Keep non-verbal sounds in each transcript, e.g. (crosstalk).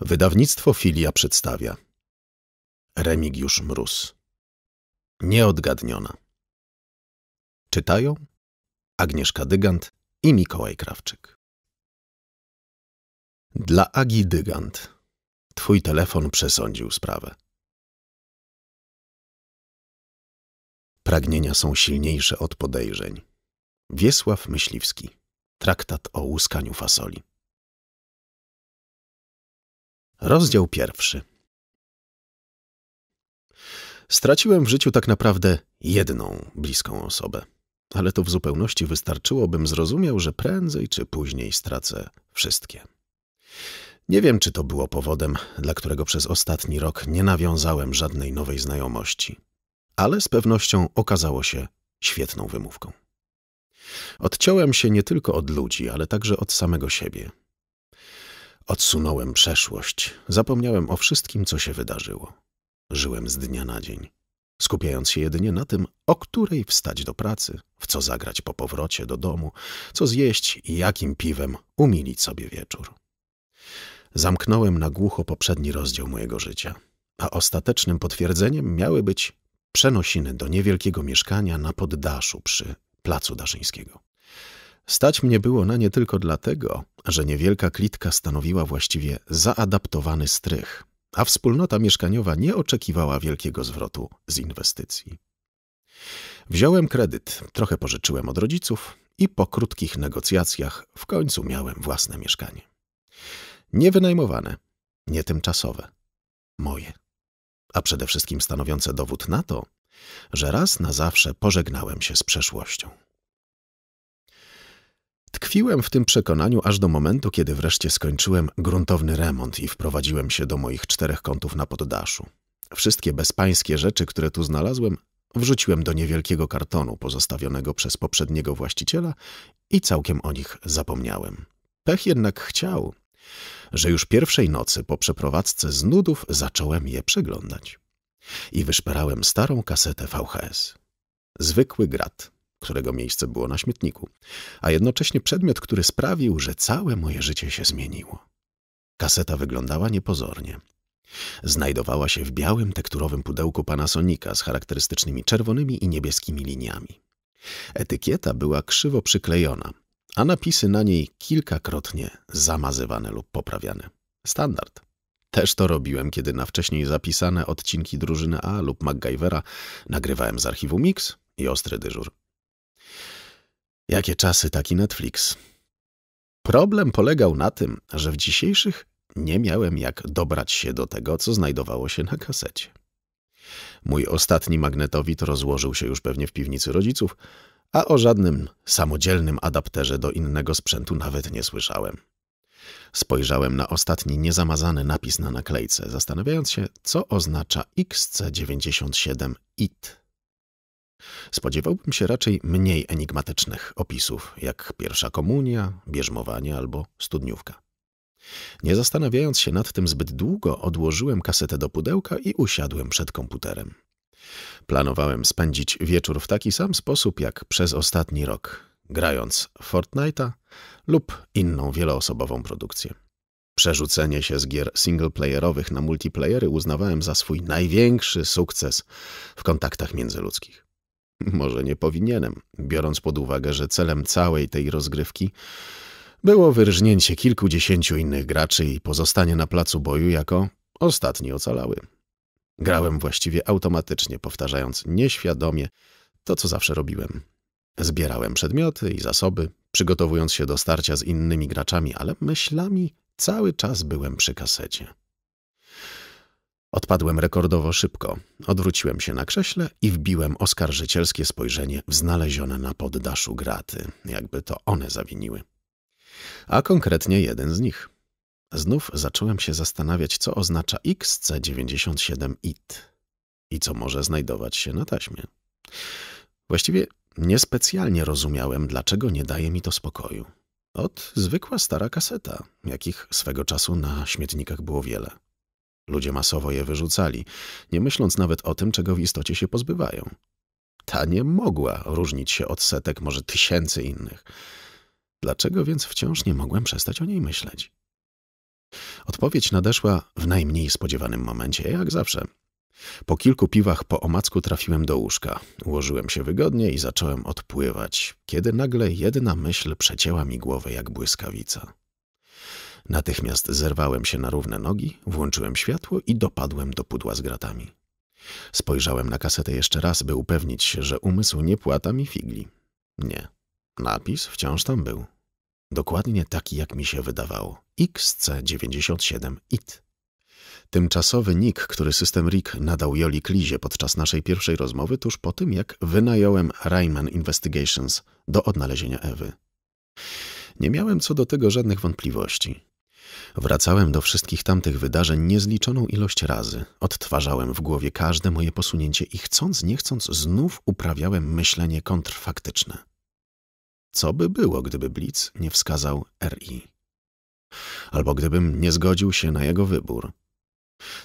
Wydawnictwo Filia przedstawia Remigiusz Mróz Nieodgadniona Czytają Agnieszka Dygant i Mikołaj Krawczyk Dla Agi Dygant Twój telefon przesądził sprawę. Pragnienia są silniejsze od podejrzeń. Wiesław Myśliwski Traktat o łuskaniu fasoli Rozdział pierwszy. Straciłem w życiu tak naprawdę jedną bliską osobę, ale to w zupełności wystarczyło, bym zrozumiał, że prędzej czy później stracę wszystkie. Nie wiem, czy to było powodem, dla którego przez ostatni rok nie nawiązałem żadnej nowej znajomości, ale z pewnością okazało się świetną wymówką. Odciąłem się nie tylko od ludzi, ale także od samego siebie – Odsunąłem przeszłość, zapomniałem o wszystkim, co się wydarzyło. Żyłem z dnia na dzień, skupiając się jedynie na tym, o której wstać do pracy, w co zagrać po powrocie do domu, co zjeść i jakim piwem umilić sobie wieczór. Zamknąłem na głucho poprzedni rozdział mojego życia, a ostatecznym potwierdzeniem miały być przenosiny do niewielkiego mieszkania na poddaszu przy Placu Daszyńskiego. Stać mnie było na nie tylko dlatego, że niewielka klitka stanowiła właściwie zaadaptowany strych, a wspólnota mieszkaniowa nie oczekiwała wielkiego zwrotu z inwestycji. Wziąłem kredyt, trochę pożyczyłem od rodziców i po krótkich negocjacjach w końcu miałem własne mieszkanie. Nie wynajmowane, nie tymczasowe, moje, a przede wszystkim stanowiące dowód na to, że raz na zawsze pożegnałem się z przeszłością. Tkwiłem w tym przekonaniu aż do momentu, kiedy wreszcie skończyłem gruntowny remont i wprowadziłem się do moich czterech kątów na poddaszu. Wszystkie bezpańskie rzeczy, które tu znalazłem, wrzuciłem do niewielkiego kartonu pozostawionego przez poprzedniego właściciela i całkiem o nich zapomniałem. Pech jednak chciał, że już pierwszej nocy po przeprowadzce z nudów zacząłem je przeglądać. I wyszperałem starą kasetę VHS. Zwykły grat którego miejsce było na śmietniku, a jednocześnie przedmiot, który sprawił, że całe moje życie się zmieniło. Kaseta wyglądała niepozornie. Znajdowała się w białym, tekturowym pudełku Panasonika z charakterystycznymi czerwonymi i niebieskimi liniami. Etykieta była krzywo przyklejona, a napisy na niej kilkakrotnie zamazywane lub poprawiane. Standard. Też to robiłem, kiedy na wcześniej zapisane odcinki drużyny A lub MacGyvera nagrywałem z archiwum Mix i ostry dyżur. Jakie czasy taki Netflix. Problem polegał na tym, że w dzisiejszych nie miałem jak dobrać się do tego, co znajdowało się na kasecie. Mój ostatni magnetowit rozłożył się już pewnie w piwnicy rodziców, a o żadnym samodzielnym adapterze do innego sprzętu nawet nie słyszałem. Spojrzałem na ostatni niezamazany napis na naklejce, zastanawiając się, co oznacza XC97 IT. Spodziewałbym się raczej mniej enigmatycznych opisów, jak pierwsza komunia, bierzmowanie albo studniówka. Nie zastanawiając się nad tym zbyt długo, odłożyłem kasetę do pudełka i usiadłem przed komputerem. Planowałem spędzić wieczór w taki sam sposób jak przez ostatni rok, grając Fortnite'a lub inną wieloosobową produkcję. Przerzucenie się z gier singleplayerowych na multiplayery uznawałem za swój największy sukces w kontaktach międzyludzkich. Może nie powinienem, biorąc pod uwagę, że celem całej tej rozgrywki było wyrżnięcie kilkudziesięciu innych graczy i pozostanie na placu boju jako ostatni ocalały. Grałem właściwie automatycznie, powtarzając nieświadomie to, co zawsze robiłem. Zbierałem przedmioty i zasoby, przygotowując się do starcia z innymi graczami, ale myślami cały czas byłem przy kasecie. Odpadłem rekordowo szybko. Odwróciłem się na krześle i wbiłem oskarżycielskie spojrzenie w znalezione na poddaszu graty, jakby to one zawiniły. A konkretnie jeden z nich. Znów zacząłem się zastanawiać, co oznacza XC97IT i co może znajdować się na taśmie. Właściwie niespecjalnie rozumiałem, dlaczego nie daje mi to spokoju. Od zwykła stara kaseta, jakich swego czasu na śmietnikach było wiele. Ludzie masowo je wyrzucali, nie myśląc nawet o tym, czego w istocie się pozbywają. Ta nie mogła różnić się od setek, może tysięcy innych. Dlaczego więc wciąż nie mogłem przestać o niej myśleć? Odpowiedź nadeszła w najmniej spodziewanym momencie, jak zawsze. Po kilku piwach po omacku trafiłem do łóżka. Ułożyłem się wygodnie i zacząłem odpływać, kiedy nagle jedna myśl przecięła mi głowę jak błyskawica. Natychmiast zerwałem się na równe nogi, włączyłem światło i dopadłem do pudła z gratami. Spojrzałem na kasetę jeszcze raz, by upewnić się, że umysł nie płata mi figli. Nie. Napis wciąż tam był. Dokładnie taki, jak mi się wydawało. XC97 IT. Tymczasowy nick, który system RIG nadał Joli Klizie podczas naszej pierwszej rozmowy tuż po tym, jak wynająłem Rayman Investigations do odnalezienia Ewy. Nie miałem co do tego żadnych wątpliwości. Wracałem do wszystkich tamtych wydarzeń niezliczoną ilość razy. Odtwarzałem w głowie każde moje posunięcie i chcąc, nie chcąc, znów uprawiałem myślenie kontrfaktyczne. Co by było, gdyby Blitz nie wskazał RI? Albo gdybym nie zgodził się na jego wybór.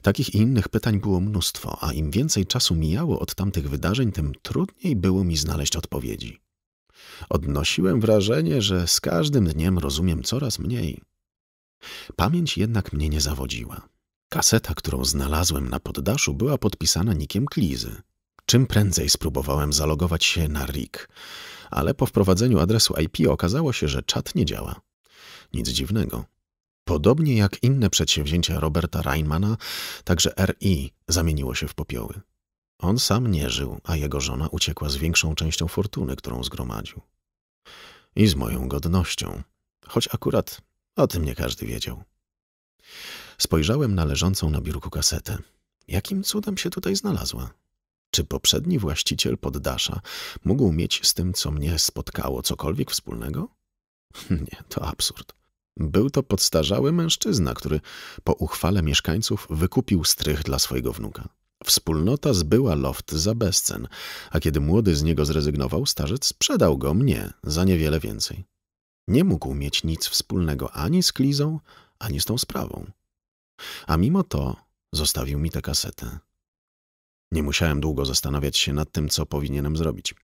Takich i innych pytań było mnóstwo, a im więcej czasu mijało od tamtych wydarzeń, tym trudniej było mi znaleźć odpowiedzi. Odnosiłem wrażenie, że z każdym dniem rozumiem coraz mniej. Pamięć jednak mnie nie zawodziła. Kaseta, którą znalazłem na poddaszu, była podpisana nikiem Klizy. Czym prędzej spróbowałem zalogować się na RIK, ale po wprowadzeniu adresu IP okazało się, że czat nie działa. Nic dziwnego. Podobnie jak inne przedsięwzięcia Roberta Reinmana, także RI zamieniło się w popioły. On sam nie żył, a jego żona uciekła z większą częścią fortuny, którą zgromadził. I z moją godnością, choć akurat o tym nie każdy wiedział. Spojrzałem na leżącą na biurku kasetę. Jakim cudem się tutaj znalazła? Czy poprzedni właściciel poddasza mógł mieć z tym, co mnie spotkało, cokolwiek wspólnego? (laughs) Nie, to absurd. Był to podstarzały mężczyzna, który po uchwale mieszkańców wykupił strych dla swojego wnuka. Wspólnota zbyła loft za bezcen, a kiedy młody z niego zrezygnował, starzec sprzedał go mnie za niewiele więcej nie mógł mieć nic wspólnego ani z Klizą, ani z tą sprawą. A mimo to zostawił mi tę kasetę. Nie musiałem długo zastanawiać się nad tym, co powinienem zrobić.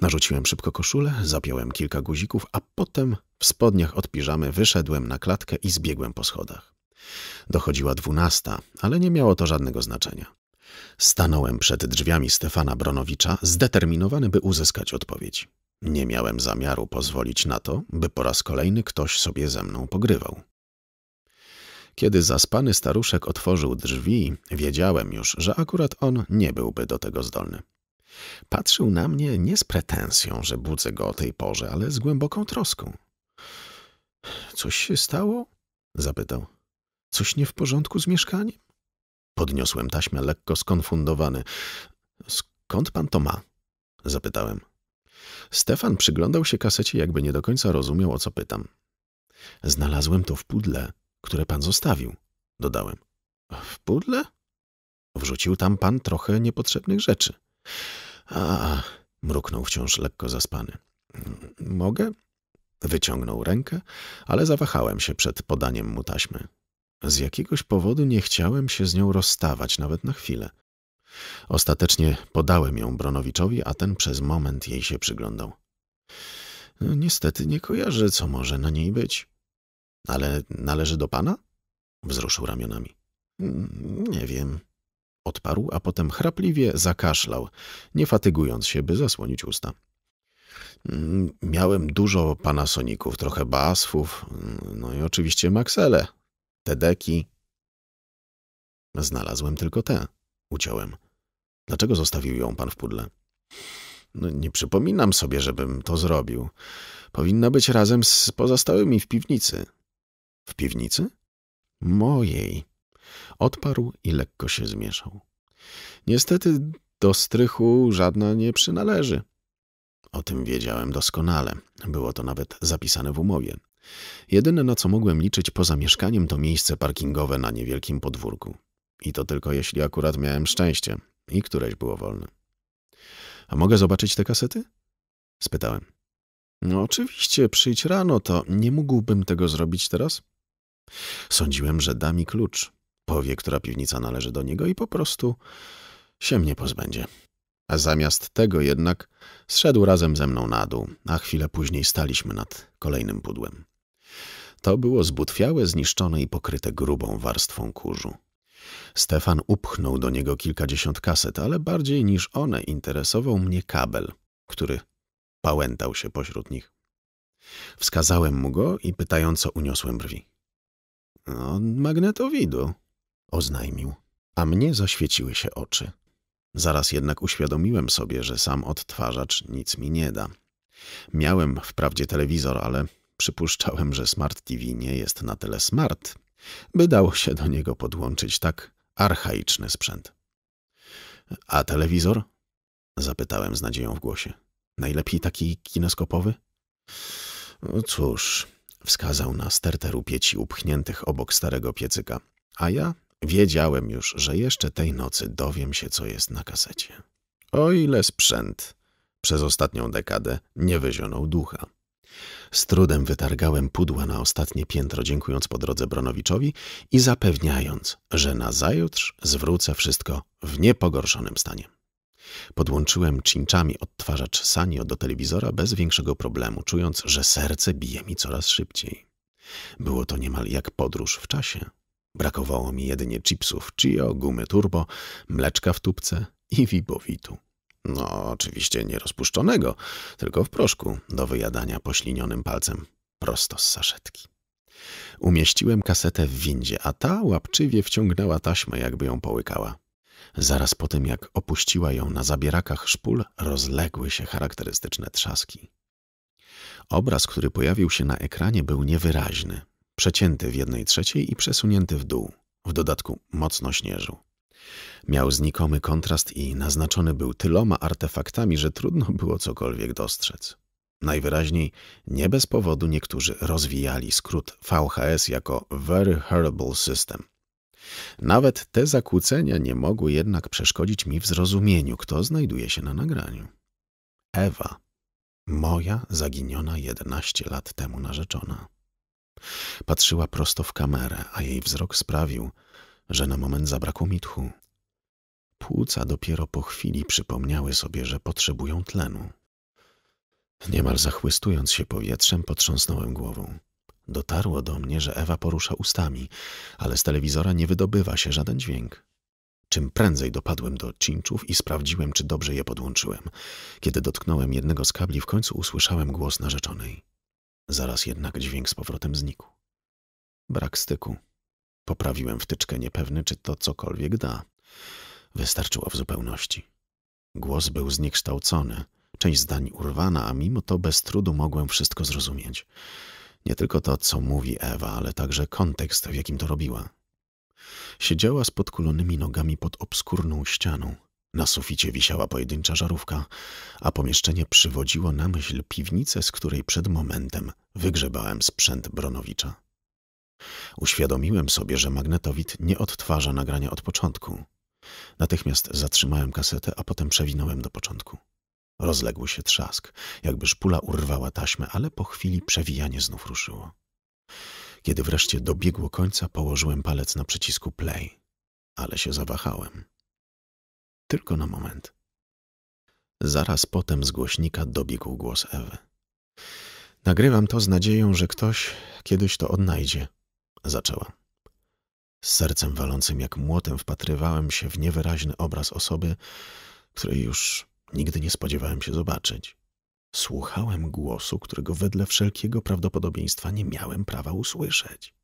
Narzuciłem szybko koszulę, zapiąłem kilka guzików, a potem w spodniach od piżamy wyszedłem na klatkę i zbiegłem po schodach. Dochodziła dwunasta, ale nie miało to żadnego znaczenia. Stanąłem przed drzwiami Stefana Bronowicza, zdeterminowany, by uzyskać odpowiedź. Nie miałem zamiaru pozwolić na to, by po raz kolejny ktoś sobie ze mną pogrywał. Kiedy zaspany staruszek otworzył drzwi, wiedziałem już, że akurat on nie byłby do tego zdolny. Patrzył na mnie nie z pretensją, że budzę go o tej porze, ale z głęboką troską. Coś się stało? zapytał. Coś nie w porządku z mieszkaniem? Podniosłem taśmę lekko skonfundowany. Skąd pan to ma? zapytałem. Stefan przyglądał się kasecie, jakby nie do końca rozumiał, o co pytam. Znalazłem to w pudle, które pan zostawił, dodałem. W pudle? Wrzucił tam pan trochę niepotrzebnych rzeczy. A, mruknął wciąż lekko zaspany. Mogę? Wyciągnął rękę, ale zawahałem się przed podaniem mu taśmy. Z jakiegoś powodu nie chciałem się z nią rozstawać nawet na chwilę. Ostatecznie podałem ją Bronowiczowi, a ten przez moment jej się przyglądał. No, niestety nie kojarzę, co może na niej być. Ale należy do pana? Wzruszył ramionami. Mm, nie wiem. Odparł, a potem chrapliwie zakaszlał, nie fatygując się, by zasłonić usta. Mm, miałem dużo soników, trochę basfów, mm, no i oczywiście maksele, deki. Znalazłem tylko te, uciąłem. Dlaczego zostawił ją pan w pudle? No, nie przypominam sobie, żebym to zrobił. Powinna być razem z pozostałymi w piwnicy. W piwnicy? Mojej. Odparł i lekko się zmieszał. Niestety do strychu żadna nie przynależy. O tym wiedziałem doskonale. Było to nawet zapisane w umowie. Jedyne, na co mogłem liczyć poza mieszkaniem, to miejsce parkingowe na niewielkim podwórku. I to tylko jeśli akurat miałem szczęście, i któreś było wolne. A mogę zobaczyć te kasety? spytałem. No oczywiście, przyjdź rano, to nie mógłbym tego zrobić teraz. Sądziłem, że da mi klucz, powie, która piwnica należy do niego i po prostu się mnie pozbędzie. A zamiast tego jednak zszedł razem ze mną na dół, a chwilę później staliśmy nad kolejnym pudłem. To było zbutwiałe, zniszczone i pokryte grubą warstwą kurzu. Stefan upchnął do niego kilkadziesiąt kaset, ale bardziej niż one interesował mnie kabel, który pałętał się pośród nich. Wskazałem mu go i pytająco uniosłem brwi. Od no, magnetowidu, oznajmił, a mnie zaświeciły się oczy. Zaraz jednak uświadomiłem sobie, że sam odtwarzacz nic mi nie da. Miałem wprawdzie telewizor, ale przypuszczałem, że Smart TV nie jest na tyle smart, by dało się do niego podłączyć tak archaiczny sprzęt. A telewizor? Zapytałem z nadzieją w głosie. Najlepiej taki kineskopowy? No cóż, wskazał na sterter upieci upchniętych obok starego piecyka, a ja wiedziałem już, że jeszcze tej nocy dowiem się, co jest na kasecie. O ile sprzęt przez ostatnią dekadę nie wyzionął ducha. Z trudem wytargałem pudła na ostatnie piętro, dziękując po drodze Bronowiczowi i zapewniając, że nazajutrz zwrócę wszystko w niepogorszonym stanie. Podłączyłem cinczami odtwarzacz Sanio do telewizora bez większego problemu, czując, że serce bije mi coraz szybciej. Było to niemal jak podróż w czasie. Brakowało mi jedynie chipsów Chio, gumy turbo, mleczka w tubce i wibowitu. No, oczywiście nie rozpuszczonego, tylko w proszku do wyjadania poślinionym palcem prosto z saszetki. Umieściłem kasetę w windzie, a ta łapczywie wciągnęła taśmę, jakby ją połykała. Zaraz po tym, jak opuściła ją na zabierakach szpul, rozległy się charakterystyczne trzaski. Obraz, który pojawił się na ekranie, był niewyraźny, przecięty w jednej trzeciej i przesunięty w dół. W dodatku mocno śnieżył. Miał znikomy kontrast i naznaczony był tyloma artefaktami, że trudno było cokolwiek dostrzec. Najwyraźniej nie bez powodu niektórzy rozwijali skrót VHS jako Very Horrible System. Nawet te zakłócenia nie mogły jednak przeszkodzić mi w zrozumieniu, kto znajduje się na nagraniu. Ewa, moja zaginiona 11 lat temu narzeczona. Patrzyła prosto w kamerę, a jej wzrok sprawił, że na moment zabrakło mi tchu. Płuca dopiero po chwili przypomniały sobie, że potrzebują tlenu. Niemal zachłystując się powietrzem, potrząsnąłem głową. Dotarło do mnie, że Ewa porusza ustami, ale z telewizora nie wydobywa się żaden dźwięk. Czym prędzej dopadłem do cinczów i sprawdziłem, czy dobrze je podłączyłem. Kiedy dotknąłem jednego z kabli, w końcu usłyszałem głos narzeczonej. Zaraz jednak dźwięk z powrotem znikł. Brak styku, Poprawiłem wtyczkę niepewny, czy to cokolwiek da. Wystarczyło w zupełności. Głos był zniekształcony, część zdań urwana, a mimo to bez trudu mogłem wszystko zrozumieć. Nie tylko to, co mówi Ewa, ale także kontekst, w jakim to robiła. Siedziała z podkulonymi nogami pod obskurną ścianą. Na suficie wisiała pojedyncza żarówka, a pomieszczenie przywodziło na myśl piwnicę, z której przed momentem wygrzebałem sprzęt Bronowicza. Uświadomiłem sobie, że magnetowid nie odtwarza nagrania od początku. Natychmiast zatrzymałem kasetę, a potem przewinąłem do początku. Rozległ się trzask, jakby szpula urwała taśmę, ale po chwili przewijanie znów ruszyło. Kiedy wreszcie dobiegło końca, położyłem palec na przycisku play, ale się zawahałem. Tylko na moment. Zaraz potem z głośnika dobiegł głos Ewy. Nagrywam to z nadzieją, że ktoś kiedyś to odnajdzie zaczęła. Z sercem walącym jak młotem wpatrywałem się w niewyraźny obraz osoby, której już nigdy nie spodziewałem się zobaczyć. Słuchałem głosu, którego wedle wszelkiego prawdopodobieństwa nie miałem prawa usłyszeć.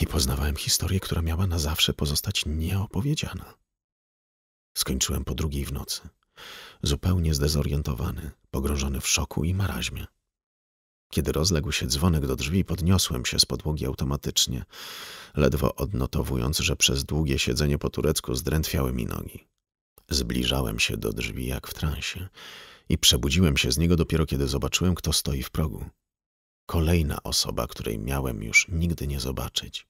I poznawałem historię, która miała na zawsze pozostać nieopowiedziana. Skończyłem po drugiej w nocy, zupełnie zdezorientowany, pogrążony w szoku i maraźmie. Kiedy rozległ się dzwonek do drzwi, podniosłem się z podłogi automatycznie, ledwo odnotowując, że przez długie siedzenie po turecku zdrętwiały mi nogi. Zbliżałem się do drzwi jak w transie i przebudziłem się z niego dopiero kiedy zobaczyłem, kto stoi w progu. Kolejna osoba, której miałem już nigdy nie zobaczyć.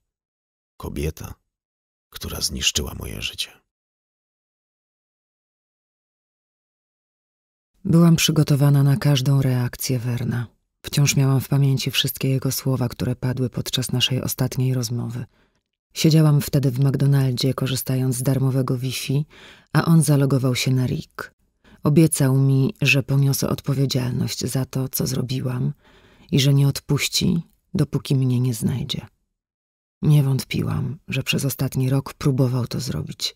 Kobieta, która zniszczyła moje życie. Byłam przygotowana na każdą reakcję Werna. Wciąż miałam w pamięci wszystkie jego słowa, które padły podczas naszej ostatniej rozmowy. Siedziałam wtedy w McDonaldzie, korzystając z darmowego Wi-Fi, a on zalogował się na RIK. Obiecał mi, że poniosę odpowiedzialność za to, co zrobiłam i że nie odpuści, dopóki mnie nie znajdzie. Nie wątpiłam, że przez ostatni rok próbował to zrobić.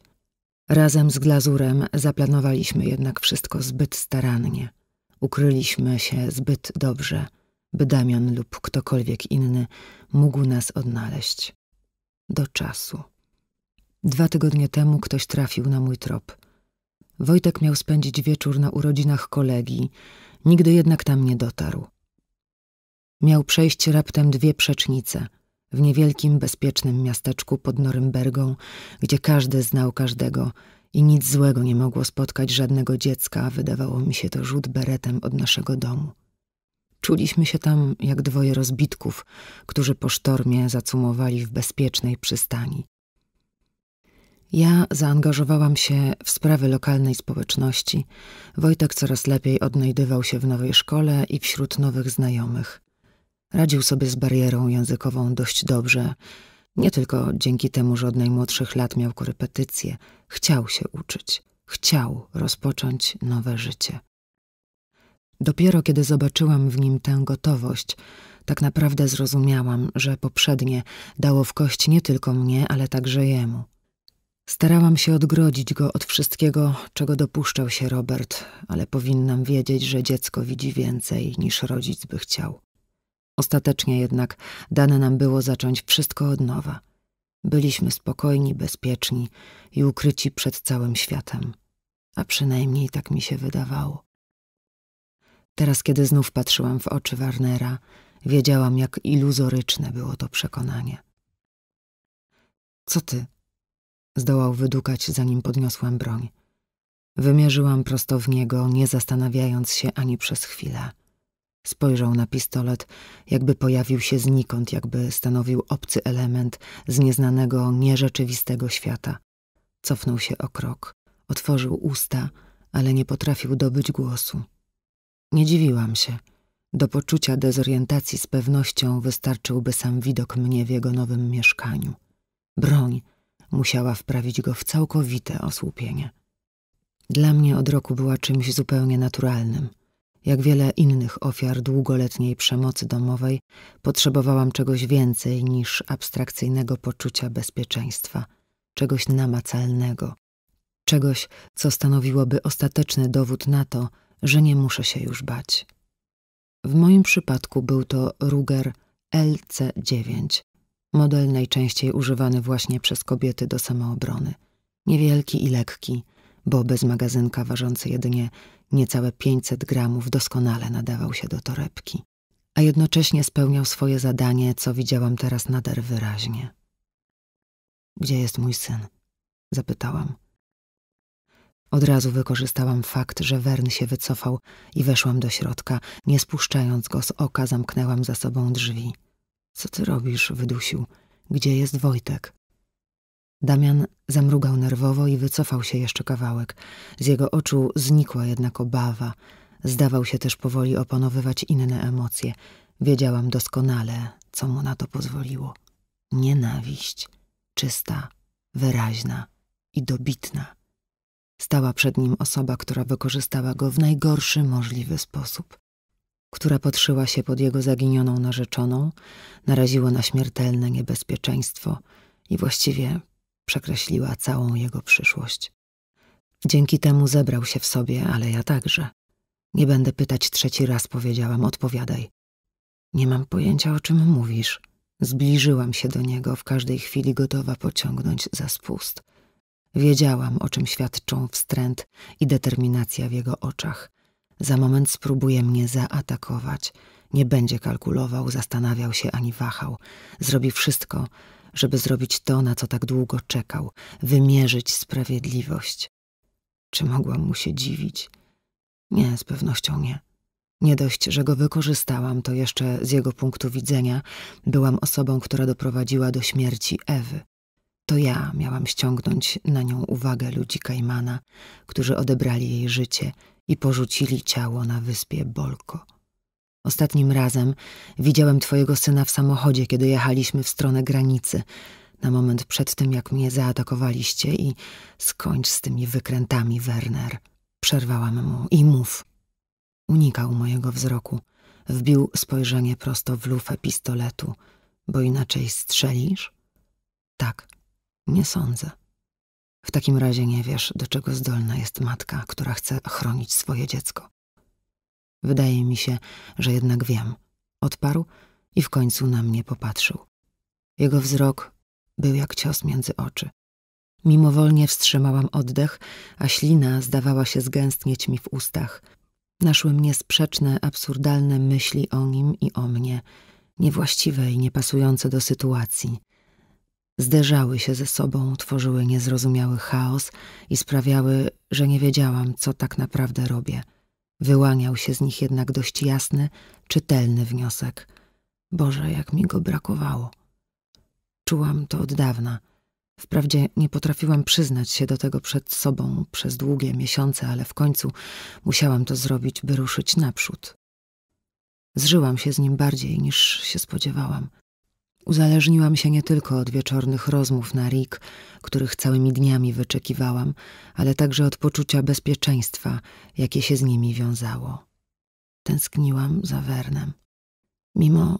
Razem z glazurem zaplanowaliśmy jednak wszystko zbyt starannie. Ukryliśmy się zbyt dobrze, by Damian lub ktokolwiek inny mógł nas odnaleźć. Do czasu. Dwa tygodnie temu ktoś trafił na mój trop. Wojtek miał spędzić wieczór na urodzinach kolegi, nigdy jednak tam nie dotarł. Miał przejść raptem dwie przecznice w niewielkim, bezpiecznym miasteczku pod Norymbergą, gdzie każdy znał każdego – i nic złego nie mogło spotkać żadnego dziecka, a wydawało mi się to rzut beretem od naszego domu. Czuliśmy się tam jak dwoje rozbitków, którzy po sztormie zacumowali w bezpiecznej przystani. Ja zaangażowałam się w sprawy lokalnej społeczności. Wojtek coraz lepiej odnajdywał się w nowej szkole i wśród nowych znajomych. Radził sobie z barierą językową dość dobrze, nie tylko dzięki temu, że od najmłodszych lat miał korepetycje – Chciał się uczyć, chciał rozpocząć nowe życie. Dopiero kiedy zobaczyłam w nim tę gotowość, tak naprawdę zrozumiałam, że poprzednie dało w kość nie tylko mnie, ale także jemu. Starałam się odgrodzić go od wszystkiego, czego dopuszczał się Robert, ale powinnam wiedzieć, że dziecko widzi więcej niż rodzic by chciał. Ostatecznie jednak dane nam było zacząć wszystko od nowa. Byliśmy spokojni, bezpieczni i ukryci przed całym światem, a przynajmniej tak mi się wydawało. Teraz, kiedy znów patrzyłam w oczy Warnera, wiedziałam, jak iluzoryczne było to przekonanie. Co ty? Zdołał wydukać, zanim podniosłam broń. Wymierzyłam prosto w niego, nie zastanawiając się ani przez chwilę. Spojrzał na pistolet, jakby pojawił się znikąd, jakby stanowił obcy element z nieznanego, nierzeczywistego świata. Cofnął się o krok, otworzył usta, ale nie potrafił dobyć głosu. Nie dziwiłam się. Do poczucia dezorientacji z pewnością wystarczyłby sam widok mnie w jego nowym mieszkaniu. Broń musiała wprawić go w całkowite osłupienie. Dla mnie od roku była czymś zupełnie naturalnym – jak wiele innych ofiar długoletniej przemocy domowej, potrzebowałam czegoś więcej niż abstrakcyjnego poczucia bezpieczeństwa, czegoś namacalnego, czegoś, co stanowiłoby ostateczny dowód na to, że nie muszę się już bać. W moim przypadku był to Ruger LC9, model najczęściej używany właśnie przez kobiety do samoobrony. Niewielki i lekki, bo bez magazynka ważący jedynie niecałe 500 gramów doskonale nadawał się do torebki, a jednocześnie spełniał swoje zadanie, co widziałam teraz nader wyraźnie. Gdzie jest mój syn? zapytałam. Od razu wykorzystałam fakt, że Wern się wycofał i weszłam do środka. Nie spuszczając go z oka, zamknęłam za sobą drzwi. Co ty robisz? wydusił. Gdzie jest Wojtek? Damian zamrugał nerwowo i wycofał się jeszcze kawałek. Z jego oczu znikła jednak obawa. Zdawał się też powoli opanowywać inne emocje. Wiedziałam doskonale, co mu na to pozwoliło. Nienawiść, czysta, wyraźna i dobitna. Stała przed nim osoba, która wykorzystała go w najgorszy możliwy sposób, która podszyła się pod jego zaginioną narzeczoną, naraziła na śmiertelne niebezpieczeństwo i właściwie przekreśliła całą jego przyszłość. Dzięki temu zebrał się w sobie, ale ja także. Nie będę pytać trzeci raz, powiedziałam, odpowiadaj. Nie mam pojęcia, o czym mówisz. Zbliżyłam się do niego, w każdej chwili gotowa pociągnąć za spust. Wiedziałam, o czym świadczą wstręt i determinacja w jego oczach. Za moment spróbuje mnie zaatakować. Nie będzie kalkulował, zastanawiał się ani wahał. Zrobi wszystko, żeby zrobić to, na co tak długo czekał, wymierzyć sprawiedliwość. Czy mogłam mu się dziwić? Nie, z pewnością nie. Nie dość, że go wykorzystałam, to jeszcze z jego punktu widzenia byłam osobą, która doprowadziła do śmierci Ewy. To ja miałam ściągnąć na nią uwagę ludzi Kajmana, którzy odebrali jej życie i porzucili ciało na wyspie Bolko. Ostatnim razem widziałem twojego syna w samochodzie, kiedy jechaliśmy w stronę granicy, na moment przed tym, jak mnie zaatakowaliście i skończ z tymi wykrętami, Werner. Przerwałam mu i mów. Unikał mojego wzroku. Wbił spojrzenie prosto w lufę pistoletu. Bo inaczej strzelisz? Tak, nie sądzę. W takim razie nie wiesz, do czego zdolna jest matka, która chce chronić swoje dziecko. Wydaje mi się, że jednak wiem. Odparł i w końcu na mnie popatrzył. Jego wzrok był jak cios między oczy. Mimowolnie wstrzymałam oddech, a ślina zdawała się zgęstnieć mi w ustach. Naszły mnie sprzeczne, absurdalne myśli o nim i o mnie, niewłaściwe i niepasujące do sytuacji. Zderzały się ze sobą, tworzyły niezrozumiały chaos i sprawiały, że nie wiedziałam, co tak naprawdę robię – Wyłaniał się z nich jednak dość jasny, czytelny wniosek. Boże, jak mi go brakowało. Czułam to od dawna. Wprawdzie nie potrafiłam przyznać się do tego przed sobą przez długie miesiące, ale w końcu musiałam to zrobić, by ruszyć naprzód. Zżyłam się z nim bardziej niż się spodziewałam. Uzależniłam się nie tylko od wieczornych rozmów na RIK, których całymi dniami wyczekiwałam, ale także od poczucia bezpieczeństwa, jakie się z nimi wiązało. Tęskniłam za Wernem. Mimo,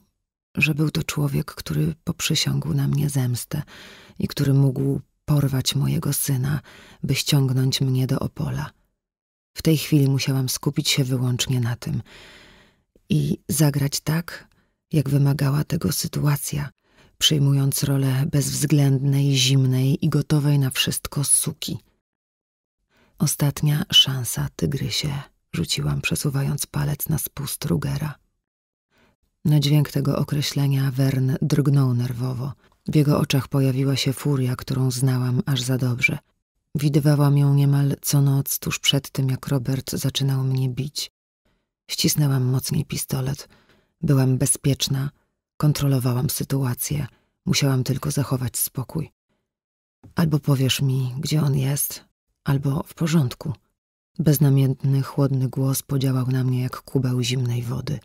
że był to człowiek, który poprzysiągł na mnie zemstę i który mógł porwać mojego syna, by ściągnąć mnie do Opola. W tej chwili musiałam skupić się wyłącznie na tym i zagrać tak, jak wymagała tego sytuacja, przyjmując rolę bezwzględnej, zimnej i gotowej na wszystko suki. Ostatnia szansa, tygrysie, rzuciłam, przesuwając palec na spust Rugera. Na dźwięk tego określenia Wern drgnął nerwowo. W jego oczach pojawiła się furia, którą znałam aż za dobrze. Widywałam ją niemal co noc, tuż przed tym, jak Robert zaczynał mnie bić. Ścisnęłam mocniej pistolet – Byłam bezpieczna, kontrolowałam sytuację, musiałam tylko zachować spokój. Albo powiesz mi, gdzie on jest, albo w porządku. Beznamiętny, chłodny głos podziałał na mnie jak kubeł zimnej wody.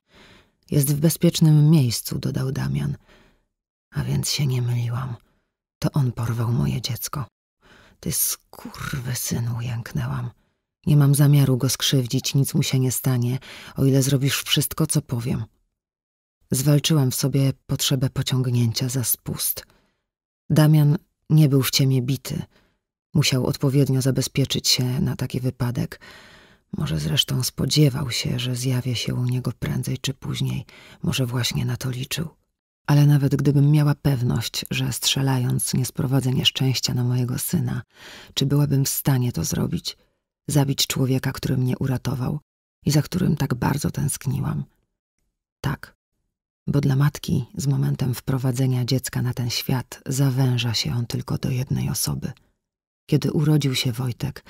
Jest w bezpiecznym miejscu, dodał Damian. A więc się nie myliłam. To on porwał moje dziecko. Ty synu, jęknęłam. Nie mam zamiaru go skrzywdzić, nic mu się nie stanie, o ile zrobisz wszystko, co powiem. Zwalczyłam w sobie potrzebę pociągnięcia za spust. Damian nie był w ciemię bity. Musiał odpowiednio zabezpieczyć się na taki wypadek. Może zresztą spodziewał się, że zjawię się u niego prędzej czy później. Może właśnie na to liczył. Ale nawet gdybym miała pewność, że strzelając nie sprowadzę nieszczęścia na mojego syna, czy byłabym w stanie to zrobić? Zabić człowieka, który mnie uratował i za którym tak bardzo tęskniłam. Tak, bo dla matki z momentem wprowadzenia dziecka na ten świat zawęża się on tylko do jednej osoby. Kiedy urodził się Wojtek,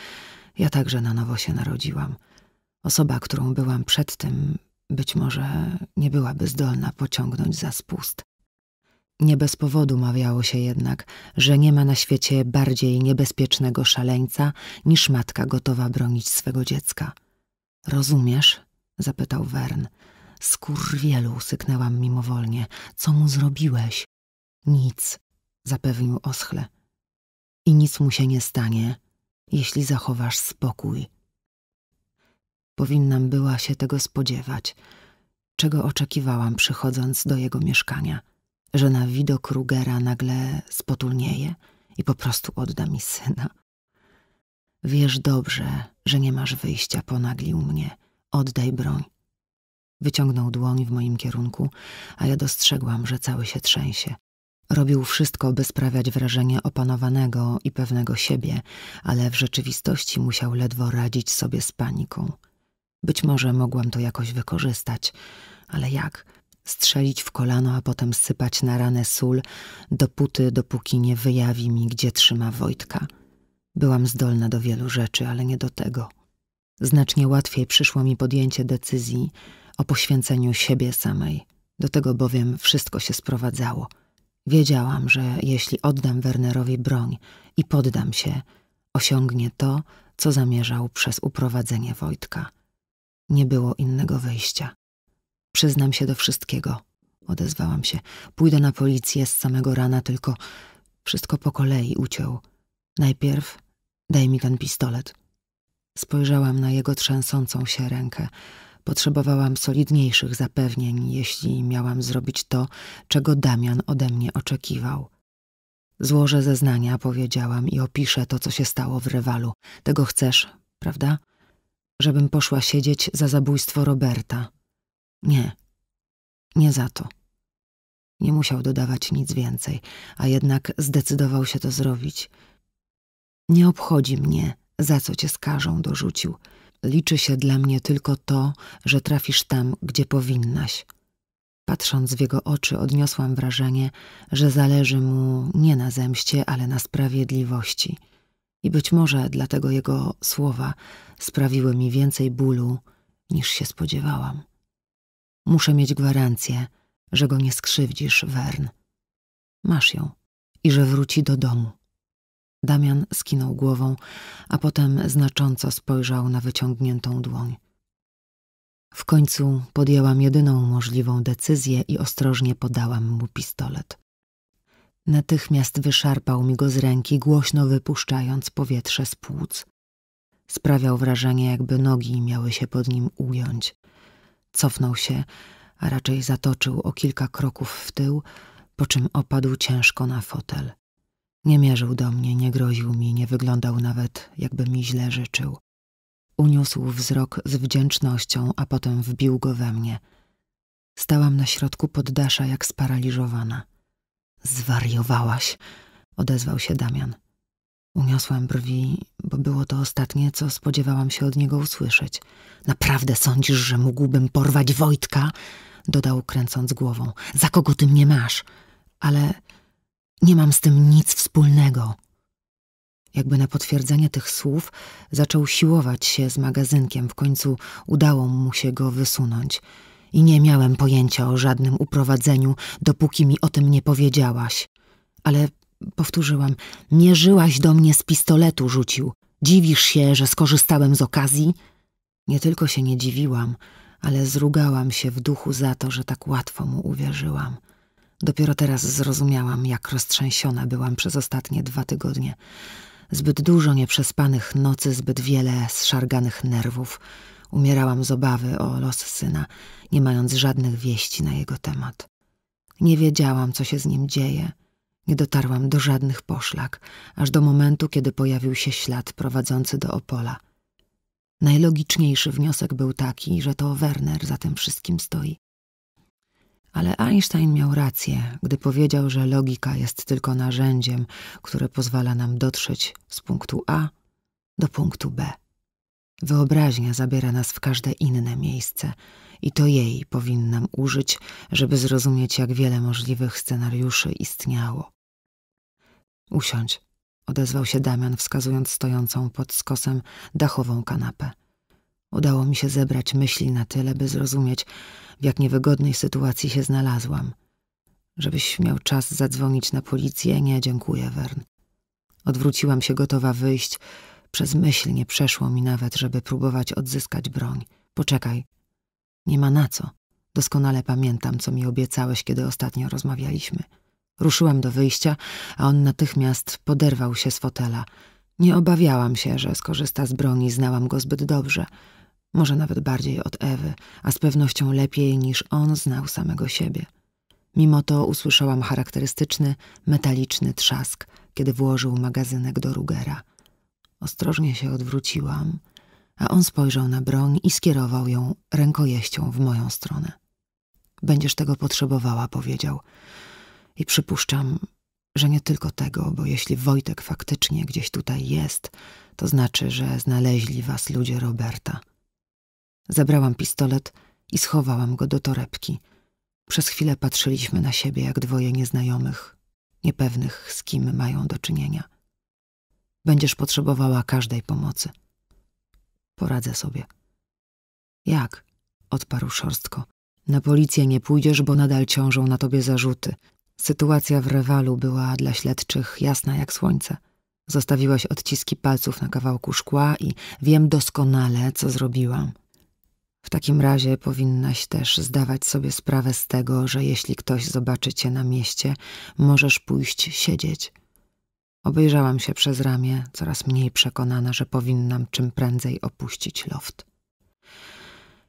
ja także na nowo się narodziłam. Osoba, którą byłam przed tym, być może nie byłaby zdolna pociągnąć za spust. Nie bez powodu mawiało się jednak, że nie ma na świecie bardziej niebezpiecznego szaleńca niż matka gotowa bronić swego dziecka. Rozumiesz? zapytał Wern. Skurwielu, syknęłam mimowolnie. Co mu zrobiłeś? Nic, zapewnił oschle. I nic mu się nie stanie, jeśli zachowasz spokój. Powinnam była się tego spodziewać, czego oczekiwałam przychodząc do jego mieszkania, że na widok Rugera nagle spotulnieje i po prostu odda mi syna. Wiesz dobrze, że nie masz wyjścia, ponaglił mnie. Oddaj broń. Wyciągnął dłoń w moim kierunku, a ja dostrzegłam, że cały się trzęsie. Robił wszystko, by sprawiać wrażenie opanowanego i pewnego siebie, ale w rzeczywistości musiał ledwo radzić sobie z paniką. Być może mogłam to jakoś wykorzystać, ale jak? Strzelić w kolano, a potem sypać na ranę sól, dopóty, dopóki nie wyjawi mi, gdzie trzyma Wojtka. Byłam zdolna do wielu rzeczy, ale nie do tego. Znacznie łatwiej przyszło mi podjęcie decyzji, o poświęceniu siebie samej. Do tego bowiem wszystko się sprowadzało. Wiedziałam, że jeśli oddam Wernerowi broń i poddam się, osiągnie to, co zamierzał przez uprowadzenie Wojtka. Nie było innego wyjścia. Przyznam się do wszystkiego, odezwałam się. Pójdę na policję z samego rana, tylko wszystko po kolei uciął. Najpierw daj mi ten pistolet. Spojrzałam na jego trzęsącą się rękę. Potrzebowałam solidniejszych zapewnień, jeśli miałam zrobić to, czego Damian ode mnie oczekiwał. Złożę zeznania, powiedziałam, i opiszę to, co się stało w rewalu. Tego chcesz, prawda? Żebym poszła siedzieć za zabójstwo Roberta. Nie, nie za to. Nie musiał dodawać nic więcej, a jednak zdecydował się to zrobić. Nie obchodzi mnie, za co cię skażą, dorzucił liczy się dla mnie tylko to, że trafisz tam, gdzie powinnaś. Patrząc w jego oczy, odniosłam wrażenie, że zależy mu nie na zemście, ale na sprawiedliwości. I być może dlatego jego słowa sprawiły mi więcej bólu, niż się spodziewałam. Muszę mieć gwarancję, że go nie skrzywdzisz, Wern. Masz ją i że wróci do domu. Damian skinął głową, a potem znacząco spojrzał na wyciągniętą dłoń. W końcu podjęłam jedyną możliwą decyzję i ostrożnie podałam mu pistolet. Natychmiast wyszarpał mi go z ręki, głośno wypuszczając powietrze z płuc. Sprawiał wrażenie, jakby nogi miały się pod nim ująć. Cofnął się, a raczej zatoczył o kilka kroków w tył, po czym opadł ciężko na fotel. Nie mierzył do mnie, nie groził mi, nie wyglądał nawet, jakby mi źle życzył. Uniósł wzrok z wdzięcznością, a potem wbił go we mnie. Stałam na środku poddasza jak sparaliżowana. Zwariowałaś, odezwał się Damian. Uniosłam brwi, bo było to ostatnie, co spodziewałam się od niego usłyszeć. Naprawdę sądzisz, że mógłbym porwać Wojtka? dodał kręcąc głową. Za kogo ty mnie masz? Ale nie mam z tym nic wspólnego. Jakby na potwierdzenie tych słów zaczął siłować się z magazynkiem, w końcu udało mu się go wysunąć. I nie miałem pojęcia o żadnym uprowadzeniu, dopóki mi o tym nie powiedziałaś. Ale powtórzyłam, mierzyłaś do mnie z pistoletu, rzucił. Dziwisz się, że skorzystałem z okazji? Nie tylko się nie dziwiłam, ale zrugałam się w duchu za to, że tak łatwo mu uwierzyłam. Dopiero teraz zrozumiałam, jak roztrzęsiona byłam przez ostatnie dwa tygodnie. Zbyt dużo nieprzespanych nocy, zbyt wiele zszarganych nerwów. Umierałam z obawy o los syna, nie mając żadnych wieści na jego temat. Nie wiedziałam, co się z nim dzieje. Nie dotarłam do żadnych poszlak, aż do momentu, kiedy pojawił się ślad prowadzący do Opola. Najlogiczniejszy wniosek był taki, że to Werner za tym wszystkim stoi. Ale Einstein miał rację, gdy powiedział, że logika jest tylko narzędziem, które pozwala nam dotrzeć z punktu A do punktu B. Wyobraźnia zabiera nas w każde inne miejsce i to jej powinnam użyć, żeby zrozumieć, jak wiele możliwych scenariuszy istniało. Usiądź, odezwał się Damian, wskazując stojącą pod skosem dachową kanapę. Udało mi się zebrać myśli na tyle, by zrozumieć, w jak niewygodnej sytuacji się znalazłam. Żebyś miał czas zadzwonić na policję, nie dziękuję, Wern. Odwróciłam się gotowa wyjść. Przez myśl nie przeszło mi nawet, żeby próbować odzyskać broń. Poczekaj. Nie ma na co. Doskonale pamiętam, co mi obiecałeś, kiedy ostatnio rozmawialiśmy. Ruszyłam do wyjścia, a on natychmiast poderwał się z fotela. Nie obawiałam się, że skorzysta z broni, znałam go zbyt dobrze może nawet bardziej od Ewy, a z pewnością lepiej niż on znał samego siebie. Mimo to usłyszałam charakterystyczny, metaliczny trzask, kiedy włożył magazynek do Rugera. Ostrożnie się odwróciłam, a on spojrzał na broń i skierował ją rękojeścią w moją stronę. Będziesz tego potrzebowała, powiedział. I przypuszczam, że nie tylko tego, bo jeśli Wojtek faktycznie gdzieś tutaj jest, to znaczy, że znaleźli was ludzie Roberta – Zabrałam pistolet i schowałam go do torebki. Przez chwilę patrzyliśmy na siebie jak dwoje nieznajomych, niepewnych z kim mają do czynienia. Będziesz potrzebowała każdej pomocy. Poradzę sobie. Jak? odparł szorstko. Na policję nie pójdziesz, bo nadal ciążą na tobie zarzuty. Sytuacja w rewalu była dla śledczych jasna jak słońce. Zostawiłaś odciski palców na kawałku szkła i wiem doskonale, co zrobiłam. W takim razie powinnaś też zdawać sobie sprawę z tego, że jeśli ktoś zobaczy cię na mieście, możesz pójść siedzieć. Obejrzałam się przez ramię, coraz mniej przekonana, że powinnam czym prędzej opuścić loft.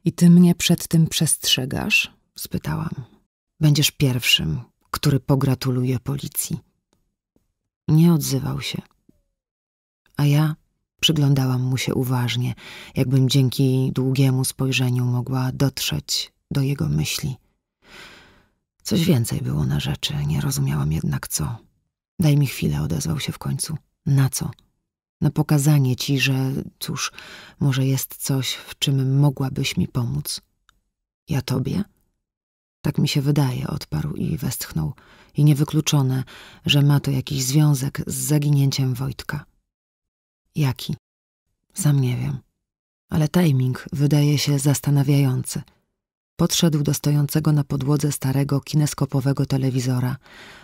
I ty mnie przed tym przestrzegasz? spytałam. Będziesz pierwszym, który pogratuluje policji. Nie odzywał się. A ja Przyglądałam mu się uważnie, jakbym dzięki długiemu spojrzeniu mogła dotrzeć do jego myśli. Coś więcej było na rzeczy, nie rozumiałam jednak co. Daj mi chwilę, odezwał się w końcu. Na co? Na pokazanie ci, że cóż, może jest coś, w czym mogłabyś mi pomóc. Ja tobie? Tak mi się wydaje, odparł i westchnął. I niewykluczone, że ma to jakiś związek z zaginięciem Wojtka. Jaki? Sam nie wiem. Ale timing wydaje się zastanawiający. Podszedł do stojącego na podłodze starego kineskopowego telewizora,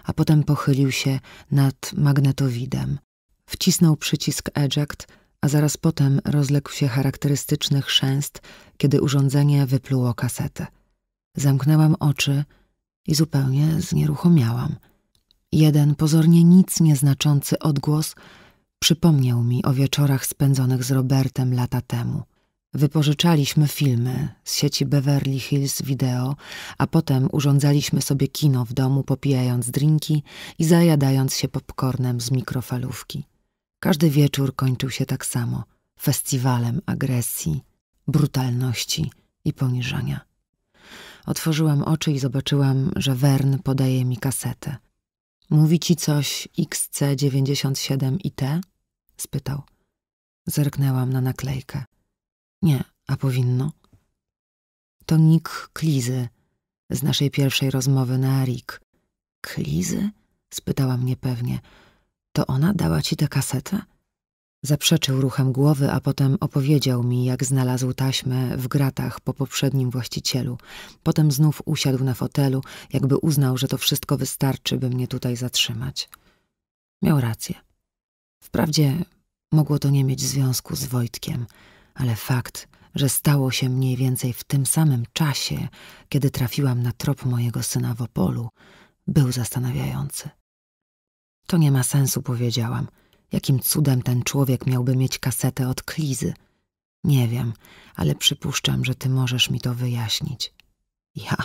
a potem pochylił się nad magnetowidem. Wcisnął przycisk eject, a zaraz potem rozległ się charakterystyczny chrzęst, kiedy urządzenie wypluło kasetę. Zamknęłam oczy i zupełnie znieruchomiałam. Jeden pozornie nic nieznaczący odgłos Przypomniał mi o wieczorach spędzonych z Robertem lata temu. Wypożyczaliśmy filmy z sieci Beverly Hills Video, a potem urządzaliśmy sobie kino w domu, popijając drinki i zajadając się popcornem z mikrofalówki. Każdy wieczór kończył się tak samo festiwalem agresji, brutalności i poniżania. Otworzyłam oczy i zobaczyłam, że Wern podaje mi kasetę. Mówi ci coś XC97IT? spytał. Zerknęłam na naklejkę. Nie, a powinno. To Nick Klizy z naszej pierwszej rozmowy na Rik. Klizy? spytała mnie pewnie. To ona dała ci tę kasetę? Zaprzeczył ruchem głowy, a potem opowiedział mi, jak znalazł taśmę w gratach po poprzednim właścicielu. Potem znów usiadł na fotelu, jakby uznał, że to wszystko wystarczy, by mnie tutaj zatrzymać. Miał rację. Wprawdzie mogło to nie mieć związku z Wojtkiem, ale fakt, że stało się mniej więcej w tym samym czasie, kiedy trafiłam na trop mojego syna w Opolu, był zastanawiający. To nie ma sensu, powiedziałam – Jakim cudem ten człowiek miałby mieć kasetę od Klizy? Nie wiem, ale przypuszczam, że ty możesz mi to wyjaśnić. Ja.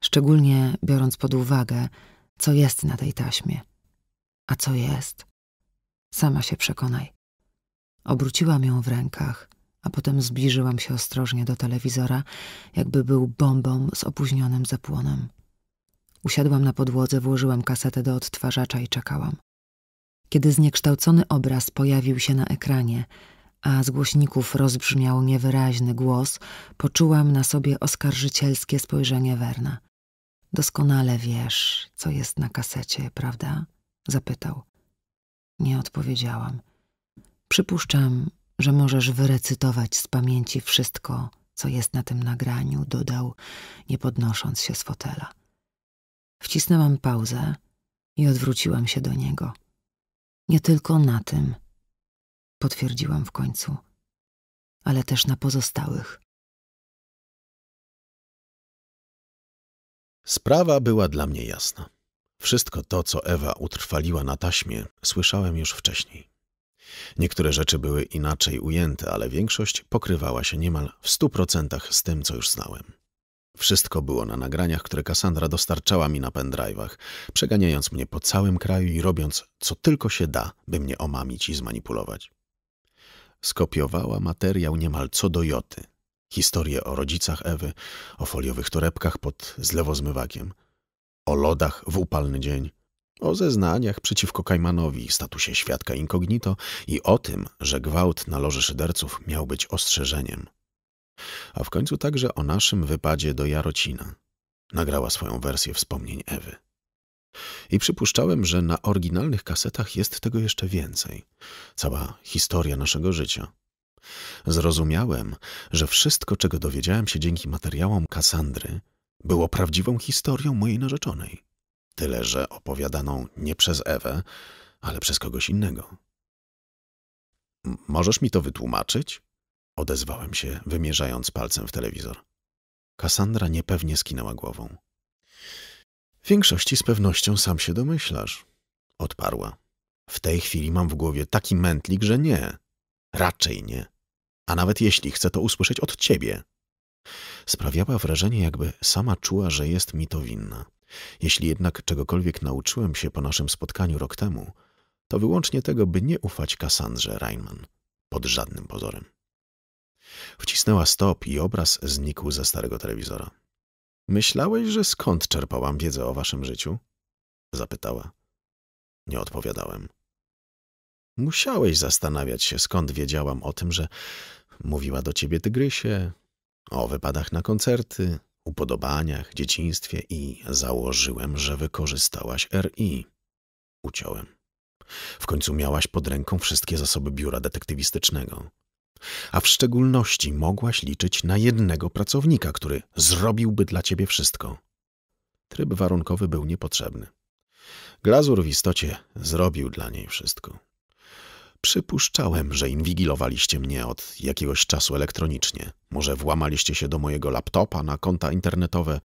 Szczególnie biorąc pod uwagę, co jest na tej taśmie. A co jest? Sama się przekonaj. Obróciłam ją w rękach, a potem zbliżyłam się ostrożnie do telewizora, jakby był bombą z opóźnionym zapłonem. Usiadłam na podłodze, włożyłam kasetę do odtwarzacza i czekałam kiedy zniekształcony obraz pojawił się na ekranie, a z głośników rozbrzmiał niewyraźny głos, poczułam na sobie oskarżycielskie spojrzenie Werna. Doskonale wiesz, co jest na kasecie, prawda? zapytał. Nie odpowiedziałam. Przypuszczam, że możesz wyrecytować z pamięci wszystko, co jest na tym nagraniu, dodał, nie podnosząc się z fotela. Wcisnęłam pauzę i odwróciłam się do niego. Nie tylko na tym, potwierdziłam w końcu, ale też na pozostałych. Sprawa była dla mnie jasna. Wszystko to, co Ewa utrwaliła na taśmie, słyszałem już wcześniej. Niektóre rzeczy były inaczej ujęte, ale większość pokrywała się niemal w stu procentach z tym, co już znałem. Wszystko było na nagraniach, które Cassandra dostarczała mi na pendrive'ach, przeganiając mnie po całym kraju i robiąc, co tylko się da, by mnie omamić i zmanipulować. Skopiowała materiał niemal co do joty. Historie o rodzicach Ewy, o foliowych torebkach pod zlewozmywakiem, o lodach w upalny dzień, o zeznaniach przeciwko Kajmanowi, statusie świadka incognito i o tym, że gwałt na loży szyderców miał być ostrzeżeniem a w końcu także o naszym wypadzie do Jarocina. Nagrała swoją wersję wspomnień Ewy. I przypuszczałem, że na oryginalnych kasetach jest tego jeszcze więcej. Cała historia naszego życia. Zrozumiałem, że wszystko, czego dowiedziałem się dzięki materiałom Kasandry, było prawdziwą historią mojej narzeczonej. Tyle, że opowiadaną nie przez Ewę, ale przez kogoś innego. Możesz mi to wytłumaczyć? Odezwałem się, wymierzając palcem w telewizor. Kassandra niepewnie skinęła głową. W większości z pewnością sam się domyślasz. Odparła. W tej chwili mam w głowie taki mętlik, że nie. Raczej nie. A nawet jeśli chcę to usłyszeć od ciebie. Sprawiała wrażenie, jakby sama czuła, że jest mi to winna. Jeśli jednak czegokolwiek nauczyłem się po naszym spotkaniu rok temu, to wyłącznie tego, by nie ufać Kassandrze Reinman. Pod żadnym pozorem. Wcisnęła stop i obraz znikł ze starego telewizora. Myślałeś, że skąd czerpałam wiedzę o waszym życiu? Zapytała. Nie odpowiadałem. Musiałeś zastanawiać się, skąd wiedziałam o tym, że mówiła do ciebie tygrysie, o wypadach na koncerty, upodobaniach, dzieciństwie i założyłem, że wykorzystałaś RI. Uciąłem. W końcu miałaś pod ręką wszystkie zasoby biura detektywistycznego a w szczególności mogłaś liczyć na jednego pracownika, który zrobiłby dla ciebie wszystko. Tryb warunkowy był niepotrzebny. Glazur w istocie zrobił dla niej wszystko. Przypuszczałem, że inwigilowaliście mnie od jakiegoś czasu elektronicznie. Może włamaliście się do mojego laptopa na konta internetowe,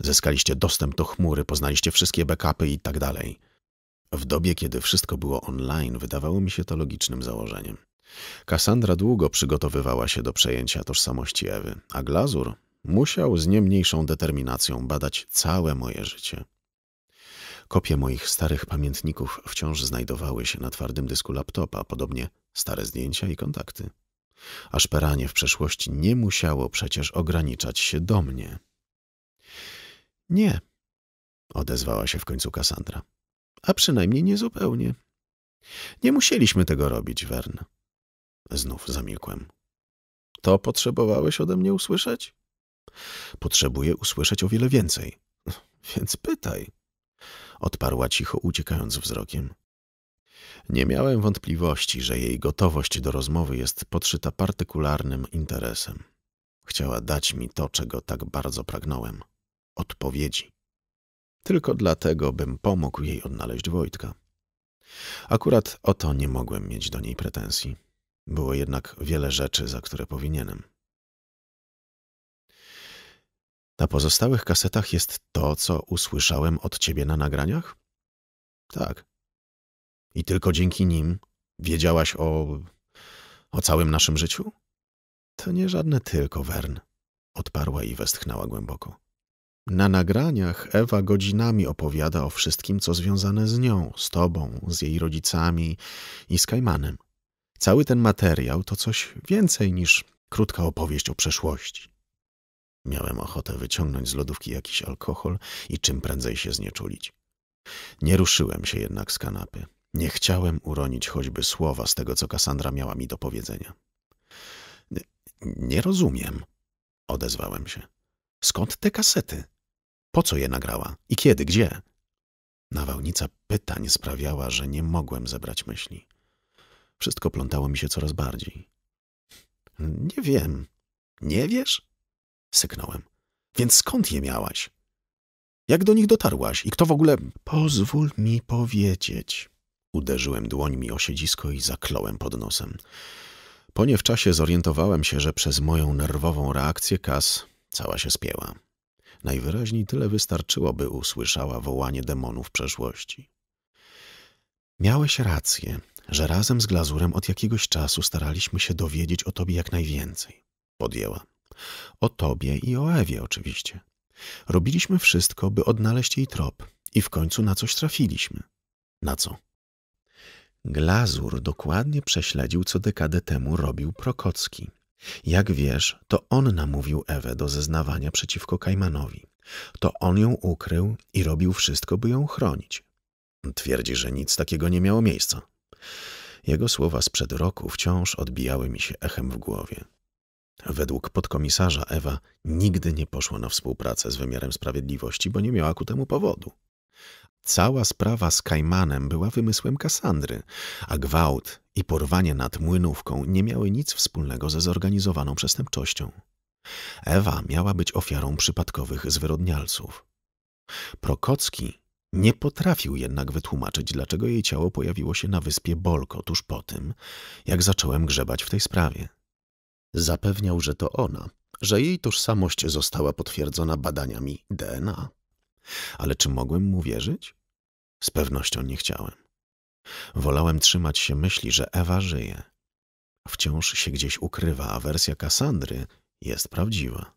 zyskaliście dostęp do chmury, poznaliście wszystkie backupy i tak dalej. W dobie, kiedy wszystko było online, wydawało mi się to logicznym założeniem. Kassandra długo przygotowywała się do przejęcia tożsamości Ewy, a Glazur musiał z nie mniejszą determinacją badać całe moje życie. Kopie moich starych pamiętników wciąż znajdowały się na twardym dysku laptopa, podobnie stare zdjęcia i kontakty. A szperanie w przeszłości nie musiało przecież ograniczać się do mnie. Nie, odezwała się w końcu Kassandra. A przynajmniej niezupełnie. Nie musieliśmy tego robić, Wern. Znów zamilkłem. To potrzebowałeś ode mnie usłyszeć? Potrzebuję usłyszeć o wiele więcej. (laughs) Więc pytaj. Odparła cicho, uciekając wzrokiem. Nie miałem wątpliwości, że jej gotowość do rozmowy jest podszyta partykularnym interesem. Chciała dać mi to, czego tak bardzo pragnąłem odpowiedzi. Tylko dlatego bym pomógł jej odnaleźć Wojtka. Akurat o to nie mogłem mieć do niej pretensji. Było jednak wiele rzeczy, za które powinienem. Na pozostałych kasetach jest to, co usłyszałem od ciebie na nagraniach? Tak. I tylko dzięki nim wiedziałaś o. o całym naszym życiu? To nie żadne tylko, Wern, odparła i westchnęła głęboko. Na nagraniach Ewa godzinami opowiada o wszystkim, co związane z nią, z tobą, z jej rodzicami i z Kajmanem. Cały ten materiał to coś więcej niż krótka opowieść o przeszłości. Miałem ochotę wyciągnąć z lodówki jakiś alkohol i czym prędzej się znieczulić. Nie ruszyłem się jednak z kanapy. Nie chciałem uronić choćby słowa z tego, co Kasandra miała mi do powiedzenia. Nie rozumiem, odezwałem się. Skąd te kasety? Po co je nagrała? I kiedy? Gdzie? Nawałnica pytań sprawiała, że nie mogłem zebrać myśli. Wszystko plątało mi się coraz bardziej. Nie wiem. Nie wiesz? Syknąłem. Więc skąd je miałaś? Jak do nich dotarłaś i kto w ogóle... Pozwól mi powiedzieć. Uderzyłem dłońmi o siedzisko i zakląłem pod nosem. Po niewczasie zorientowałem się, że przez moją nerwową reakcję Kas cała się spięła. Najwyraźniej tyle wystarczyło, by usłyszała wołanie demonów przeszłości. Miałeś rację, że razem z Glazurem od jakiegoś czasu staraliśmy się dowiedzieć o tobie jak najwięcej. Podjęła. O tobie i o Ewie oczywiście. Robiliśmy wszystko, by odnaleźć jej trop i w końcu na coś trafiliśmy. Na co? Glazur dokładnie prześledził, co dekadę temu robił Prokocki. Jak wiesz, to on namówił Ewę do zeznawania przeciwko Kajmanowi. To on ją ukrył i robił wszystko, by ją chronić. Twierdzi, że nic takiego nie miało miejsca. Jego słowa sprzed roku wciąż odbijały mi się echem w głowie. Według podkomisarza Ewa nigdy nie poszła na współpracę z wymiarem sprawiedliwości, bo nie miała ku temu powodu. Cała sprawa z Kajmanem była wymysłem Kasandry, a gwałt i porwanie nad młynówką nie miały nic wspólnego ze zorganizowaną przestępczością. Ewa miała być ofiarą przypadkowych zwyrodnialców. Prokocki nie potrafił jednak wytłumaczyć, dlaczego jej ciało pojawiło się na wyspie Bolko tuż po tym, jak zacząłem grzebać w tej sprawie. Zapewniał, że to ona, że jej tożsamość została potwierdzona badaniami DNA. Ale czy mogłem mu wierzyć? Z pewnością nie chciałem. Wolałem trzymać się myśli, że Ewa żyje. Wciąż się gdzieś ukrywa, a wersja Kasandry jest prawdziwa.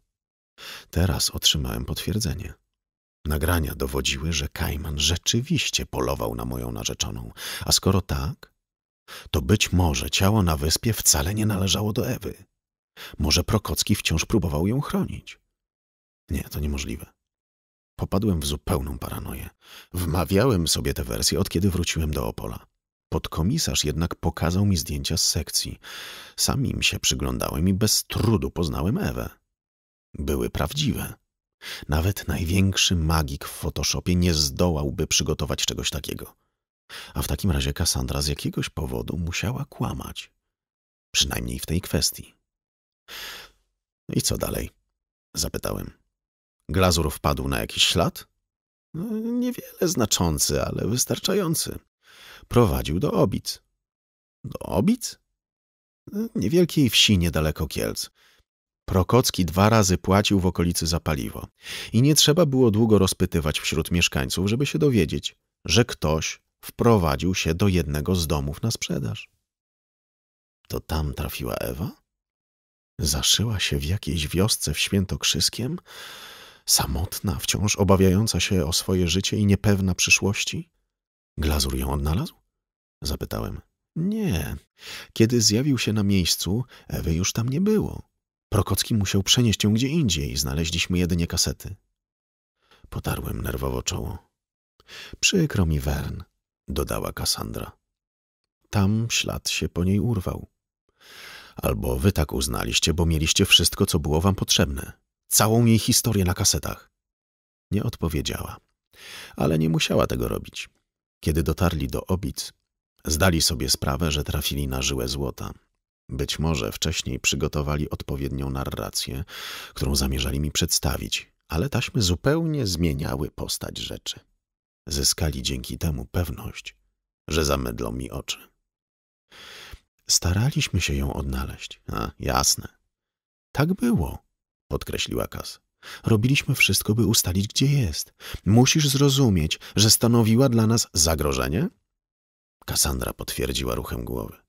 Teraz otrzymałem potwierdzenie. Nagrania dowodziły, że Kajman rzeczywiście polował na moją narzeczoną, a skoro tak, to być może ciało na wyspie wcale nie należało do Ewy. Może Prokocki wciąż próbował ją chronić. Nie, to niemożliwe. Popadłem w zupełną paranoję. Wmawiałem sobie tę wersję, od kiedy wróciłem do Opola. Podkomisarz jednak pokazał mi zdjęcia z sekcji. Sam im się przyglądałem i bez trudu poznałem Ewę. Były prawdziwe. Nawet największy magik w Photoshopie nie zdołałby przygotować czegoś takiego. A w takim razie Kassandra z jakiegoś powodu musiała kłamać. Przynajmniej w tej kwestii. I co dalej? Zapytałem. Glazur wpadł na jakiś ślad? No, niewiele znaczący, ale wystarczający. Prowadził do Obic. Do Obic? Niewielkiej wsi niedaleko Kielc. Prokocki dwa razy płacił w okolicy za paliwo. I nie trzeba było długo rozpytywać wśród mieszkańców, żeby się dowiedzieć, że ktoś wprowadził się do jednego z domów na sprzedaż. To tam trafiła Ewa? Zaszyła się w jakiejś wiosce w Świętokrzyskiem? Samotna, wciąż obawiająca się o swoje życie i niepewna przyszłości? Glazur ją odnalazł? Zapytałem. Nie. Kiedy zjawił się na miejscu, Ewy już tam nie było. Prokocki musiał przenieść ją gdzie indziej, znaleźliśmy jedynie kasety. Potarłem nerwowo czoło. Przykro mi, Wern, dodała Kassandra. Tam ślad się po niej urwał. Albo wy tak uznaliście, bo mieliście wszystko, co było wam potrzebne. Całą jej historię na kasetach. Nie odpowiedziała. Ale nie musiała tego robić. Kiedy dotarli do obic, zdali sobie sprawę, że trafili na żyłę złota. Być może wcześniej przygotowali odpowiednią narrację, którą zamierzali mi przedstawić, ale taśmy zupełnie zmieniały postać rzeczy. Zyskali dzięki temu pewność, że zamydlą mi oczy. Staraliśmy się ją odnaleźć. A, jasne. Tak było, podkreśliła Kas. Robiliśmy wszystko, by ustalić, gdzie jest. Musisz zrozumieć, że stanowiła dla nas zagrożenie? Kassandra potwierdziła ruchem głowy.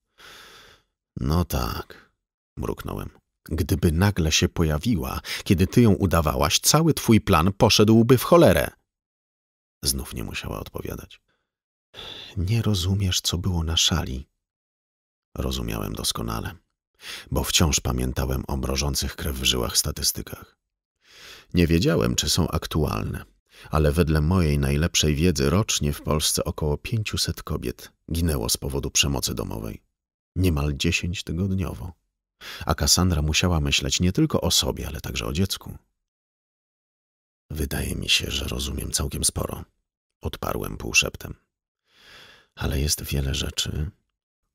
No tak, mruknąłem. Gdyby nagle się pojawiła, kiedy ty ją udawałaś, cały twój plan poszedłby w cholerę. Znów nie musiała odpowiadać. Nie rozumiesz, co było na szali. Rozumiałem doskonale, bo wciąż pamiętałem o mrożących krew w żyłach statystykach. Nie wiedziałem, czy są aktualne, ale wedle mojej najlepszej wiedzy rocznie w Polsce około 500 kobiet ginęło z powodu przemocy domowej niemal dziesięć tygodniowo. A Kassandra musiała myśleć nie tylko o sobie, ale także o dziecku. Wydaje mi się, że rozumiem całkiem sporo, odparłem półszeptem. Ale jest wiele rzeczy,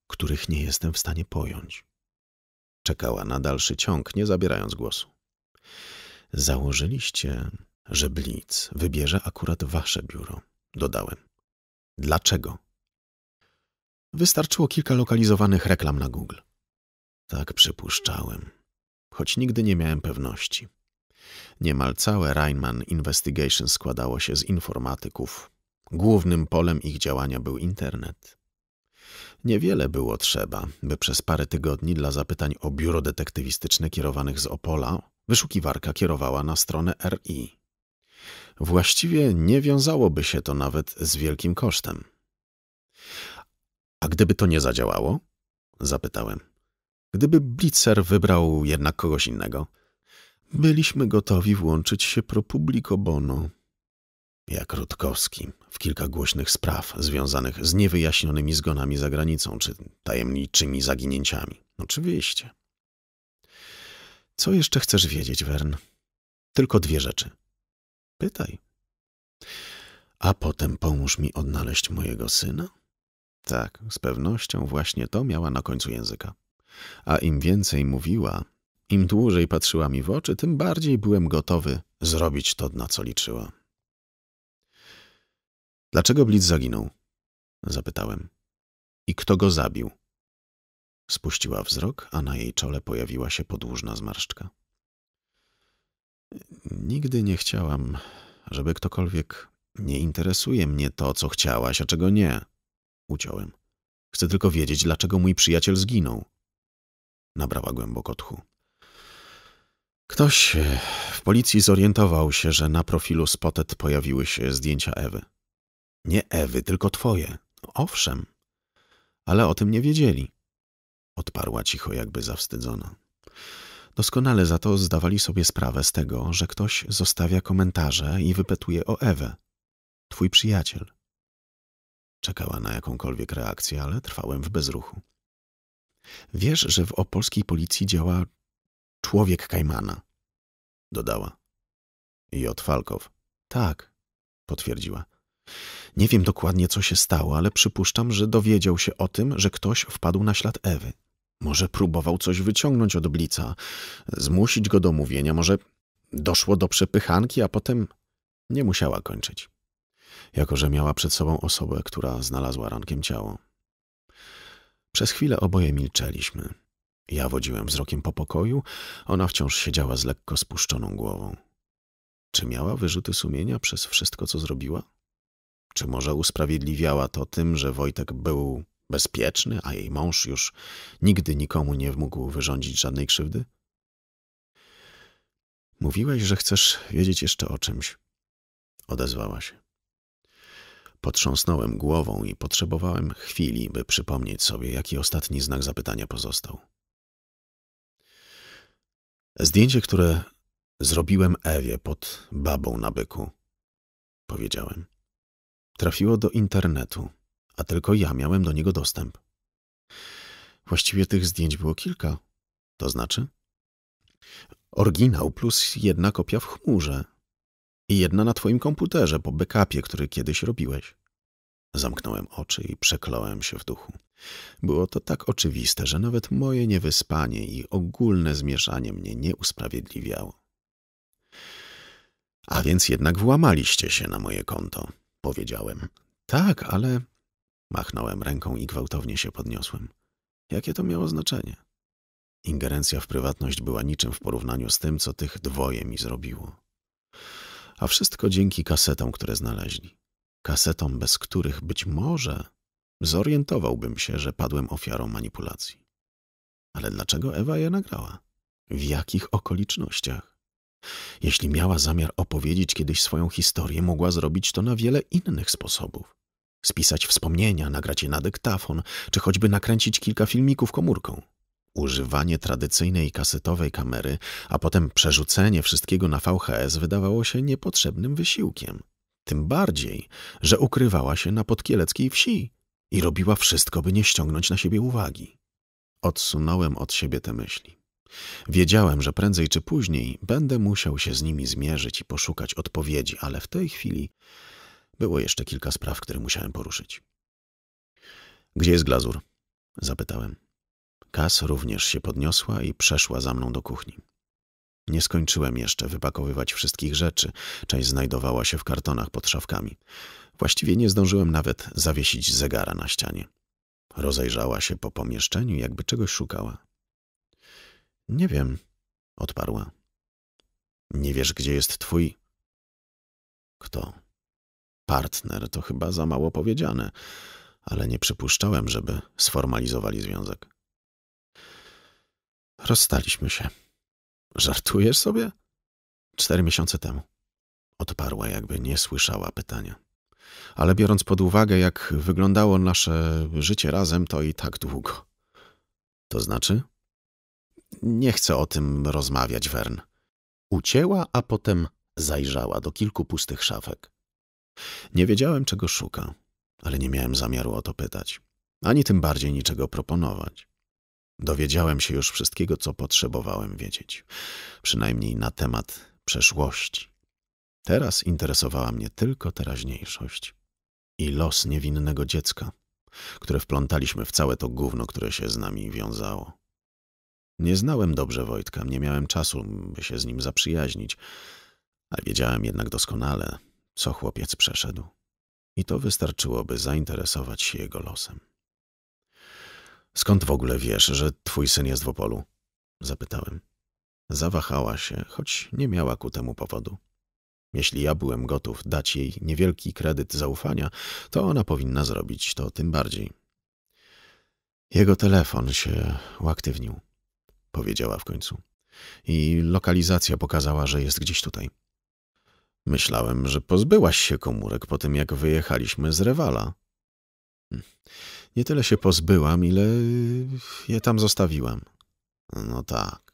których nie jestem w stanie pojąć. Czekała na dalszy ciąg, nie zabierając głosu. Założyliście, że Blitz wybierze akurat wasze biuro, dodałem. Dlaczego? Wystarczyło kilka lokalizowanych reklam na Google. Tak przypuszczałem, choć nigdy nie miałem pewności. Niemal całe Rainman Investigation składało się z informatyków. Głównym polem ich działania był internet. Niewiele było trzeba, by przez parę tygodni dla zapytań o biuro detektywistyczne kierowanych z Opola wyszukiwarka kierowała na stronę RI. Właściwie nie wiązałoby się to nawet z wielkim kosztem. A gdyby to nie zadziałało? Zapytałem. Gdyby Blitzer wybrał jednak kogoś innego? Byliśmy gotowi włączyć się pro publico bono. Jak Rutkowski w kilka głośnych spraw związanych z niewyjaśnionymi zgonami za granicą czy tajemniczymi zaginięciami. Oczywiście. Co jeszcze chcesz wiedzieć, Wern? Tylko dwie rzeczy. Pytaj. A potem pomóż mi odnaleźć mojego syna? Tak, z pewnością właśnie to miała na końcu języka. A im więcej mówiła, im dłużej patrzyła mi w oczy, tym bardziej byłem gotowy zrobić to, na co liczyła. Dlaczego Blitz zaginął? Zapytałem. I kto go zabił? Spuściła wzrok, a na jej czole pojawiła się podłużna zmarszczka. Nigdy nie chciałam, żeby ktokolwiek... Nie interesuje mnie to, co chciałaś, a czego nie. Uciąłem. Chcę tylko wiedzieć, dlaczego mój przyjaciel zginął. Nabrała głęboko tchu. Ktoś e, w policji zorientował się, że na profilu Spotted pojawiły się zdjęcia Ewy. Nie Ewy, tylko twoje. Owszem, ale o tym nie wiedzieli. Odparła cicho, jakby zawstydzona. Doskonale za to zdawali sobie sprawę z tego, że ktoś zostawia komentarze i wypytuje o Ewę. Twój przyjaciel. Czekała na jakąkolwiek reakcję, ale trwałem w bezruchu. Wiesz, że w opolskiej policji działa człowiek Kajmana, dodała. J. Falkow. Tak, potwierdziła. Nie wiem dokładnie, co się stało, ale przypuszczam, że dowiedział się o tym, że ktoś wpadł na ślad Ewy. Może próbował coś wyciągnąć od Blica, zmusić go do mówienia, może doszło do przepychanki, a potem nie musiała kończyć jako że miała przed sobą osobę, która znalazła rankiem ciało. Przez chwilę oboje milczeliśmy. Ja wodziłem wzrokiem po pokoju, ona wciąż siedziała z lekko spuszczoną głową. Czy miała wyrzuty sumienia przez wszystko, co zrobiła? Czy może usprawiedliwiała to tym, że Wojtek był bezpieczny, a jej mąż już nigdy nikomu nie mógł wyrządzić żadnej krzywdy? Mówiłeś, że chcesz wiedzieć jeszcze o czymś. Odezwała się. Potrząsnąłem głową i potrzebowałem chwili, by przypomnieć sobie, jaki ostatni znak zapytania pozostał. Zdjęcie, które zrobiłem Ewie pod babą na byku, powiedziałem. Trafiło do internetu, a tylko ja miałem do niego dostęp. Właściwie tych zdjęć było kilka. To znaczy? Oryginał plus jedna kopia w chmurze, i jedna na twoim komputerze po backupie, który kiedyś robiłeś. Zamknąłem oczy i przekląłem się w duchu. Było to tak oczywiste, że nawet moje niewyspanie i ogólne zmieszanie mnie nie usprawiedliwiało. A więc jednak włamaliście się na moje konto, powiedziałem. Tak, ale... Machnąłem ręką i gwałtownie się podniosłem. Jakie to miało znaczenie? Ingerencja w prywatność była niczym w porównaniu z tym, co tych dwoje mi zrobiło. A wszystko dzięki kasetom, które znaleźli. Kasetom, bez których być może zorientowałbym się, że padłem ofiarą manipulacji. Ale dlaczego Ewa je nagrała? W jakich okolicznościach? Jeśli miała zamiar opowiedzieć kiedyś swoją historię, mogła zrobić to na wiele innych sposobów. Spisać wspomnienia, nagrać je na dyktafon, czy choćby nakręcić kilka filmików komórką. Używanie tradycyjnej kasetowej kamery, a potem przerzucenie wszystkiego na VHS wydawało się niepotrzebnym wysiłkiem. Tym bardziej, że ukrywała się na podkieleckiej wsi i robiła wszystko, by nie ściągnąć na siebie uwagi. Odsunąłem od siebie te myśli. Wiedziałem, że prędzej czy później będę musiał się z nimi zmierzyć i poszukać odpowiedzi, ale w tej chwili było jeszcze kilka spraw, które musiałem poruszyć. Gdzie jest glazur? Zapytałem. Kas również się podniosła i przeszła za mną do kuchni. Nie skończyłem jeszcze wypakowywać wszystkich rzeczy, część znajdowała się w kartonach pod szafkami. Właściwie nie zdążyłem nawet zawiesić zegara na ścianie. Rozejrzała się po pomieszczeniu, jakby czegoś szukała. Nie wiem, odparła. Nie wiesz, gdzie jest twój. Kto? Partner to chyba za mało powiedziane, ale nie przypuszczałem, żeby sformalizowali związek. Rozstaliśmy się. Żartujesz sobie? Cztery miesiące temu. Odparła, jakby nie słyszała pytania. Ale biorąc pod uwagę, jak wyglądało nasze życie razem, to i tak długo. To znaczy? Nie chcę o tym rozmawiać, Wern. Ucięła, a potem zajrzała do kilku pustych szafek. Nie wiedziałem, czego szuka, ale nie miałem zamiaru o to pytać, ani tym bardziej niczego proponować. Dowiedziałem się już wszystkiego, co potrzebowałem wiedzieć, przynajmniej na temat przeszłości. Teraz interesowała mnie tylko teraźniejszość i los niewinnego dziecka, które wplątaliśmy w całe to gówno, które się z nami wiązało. Nie znałem dobrze Wojtka, nie miałem czasu, by się z nim zaprzyjaźnić, ale wiedziałem jednak doskonale, co chłopiec przeszedł. I to wystarczyło, by zainteresować się jego losem. Skąd w ogóle wiesz, że twój syn jest w Opolu? Zapytałem. Zawahała się, choć nie miała ku temu powodu. Jeśli ja byłem gotów dać jej niewielki kredyt zaufania, to ona powinna zrobić to tym bardziej. Jego telefon się uaktywnił, powiedziała w końcu. I lokalizacja pokazała, że jest gdzieś tutaj. Myślałem, że pozbyłaś się komórek po tym, jak wyjechaliśmy z Rewala. Hm. Nie tyle się pozbyłam, ile y, je tam zostawiłam. No tak.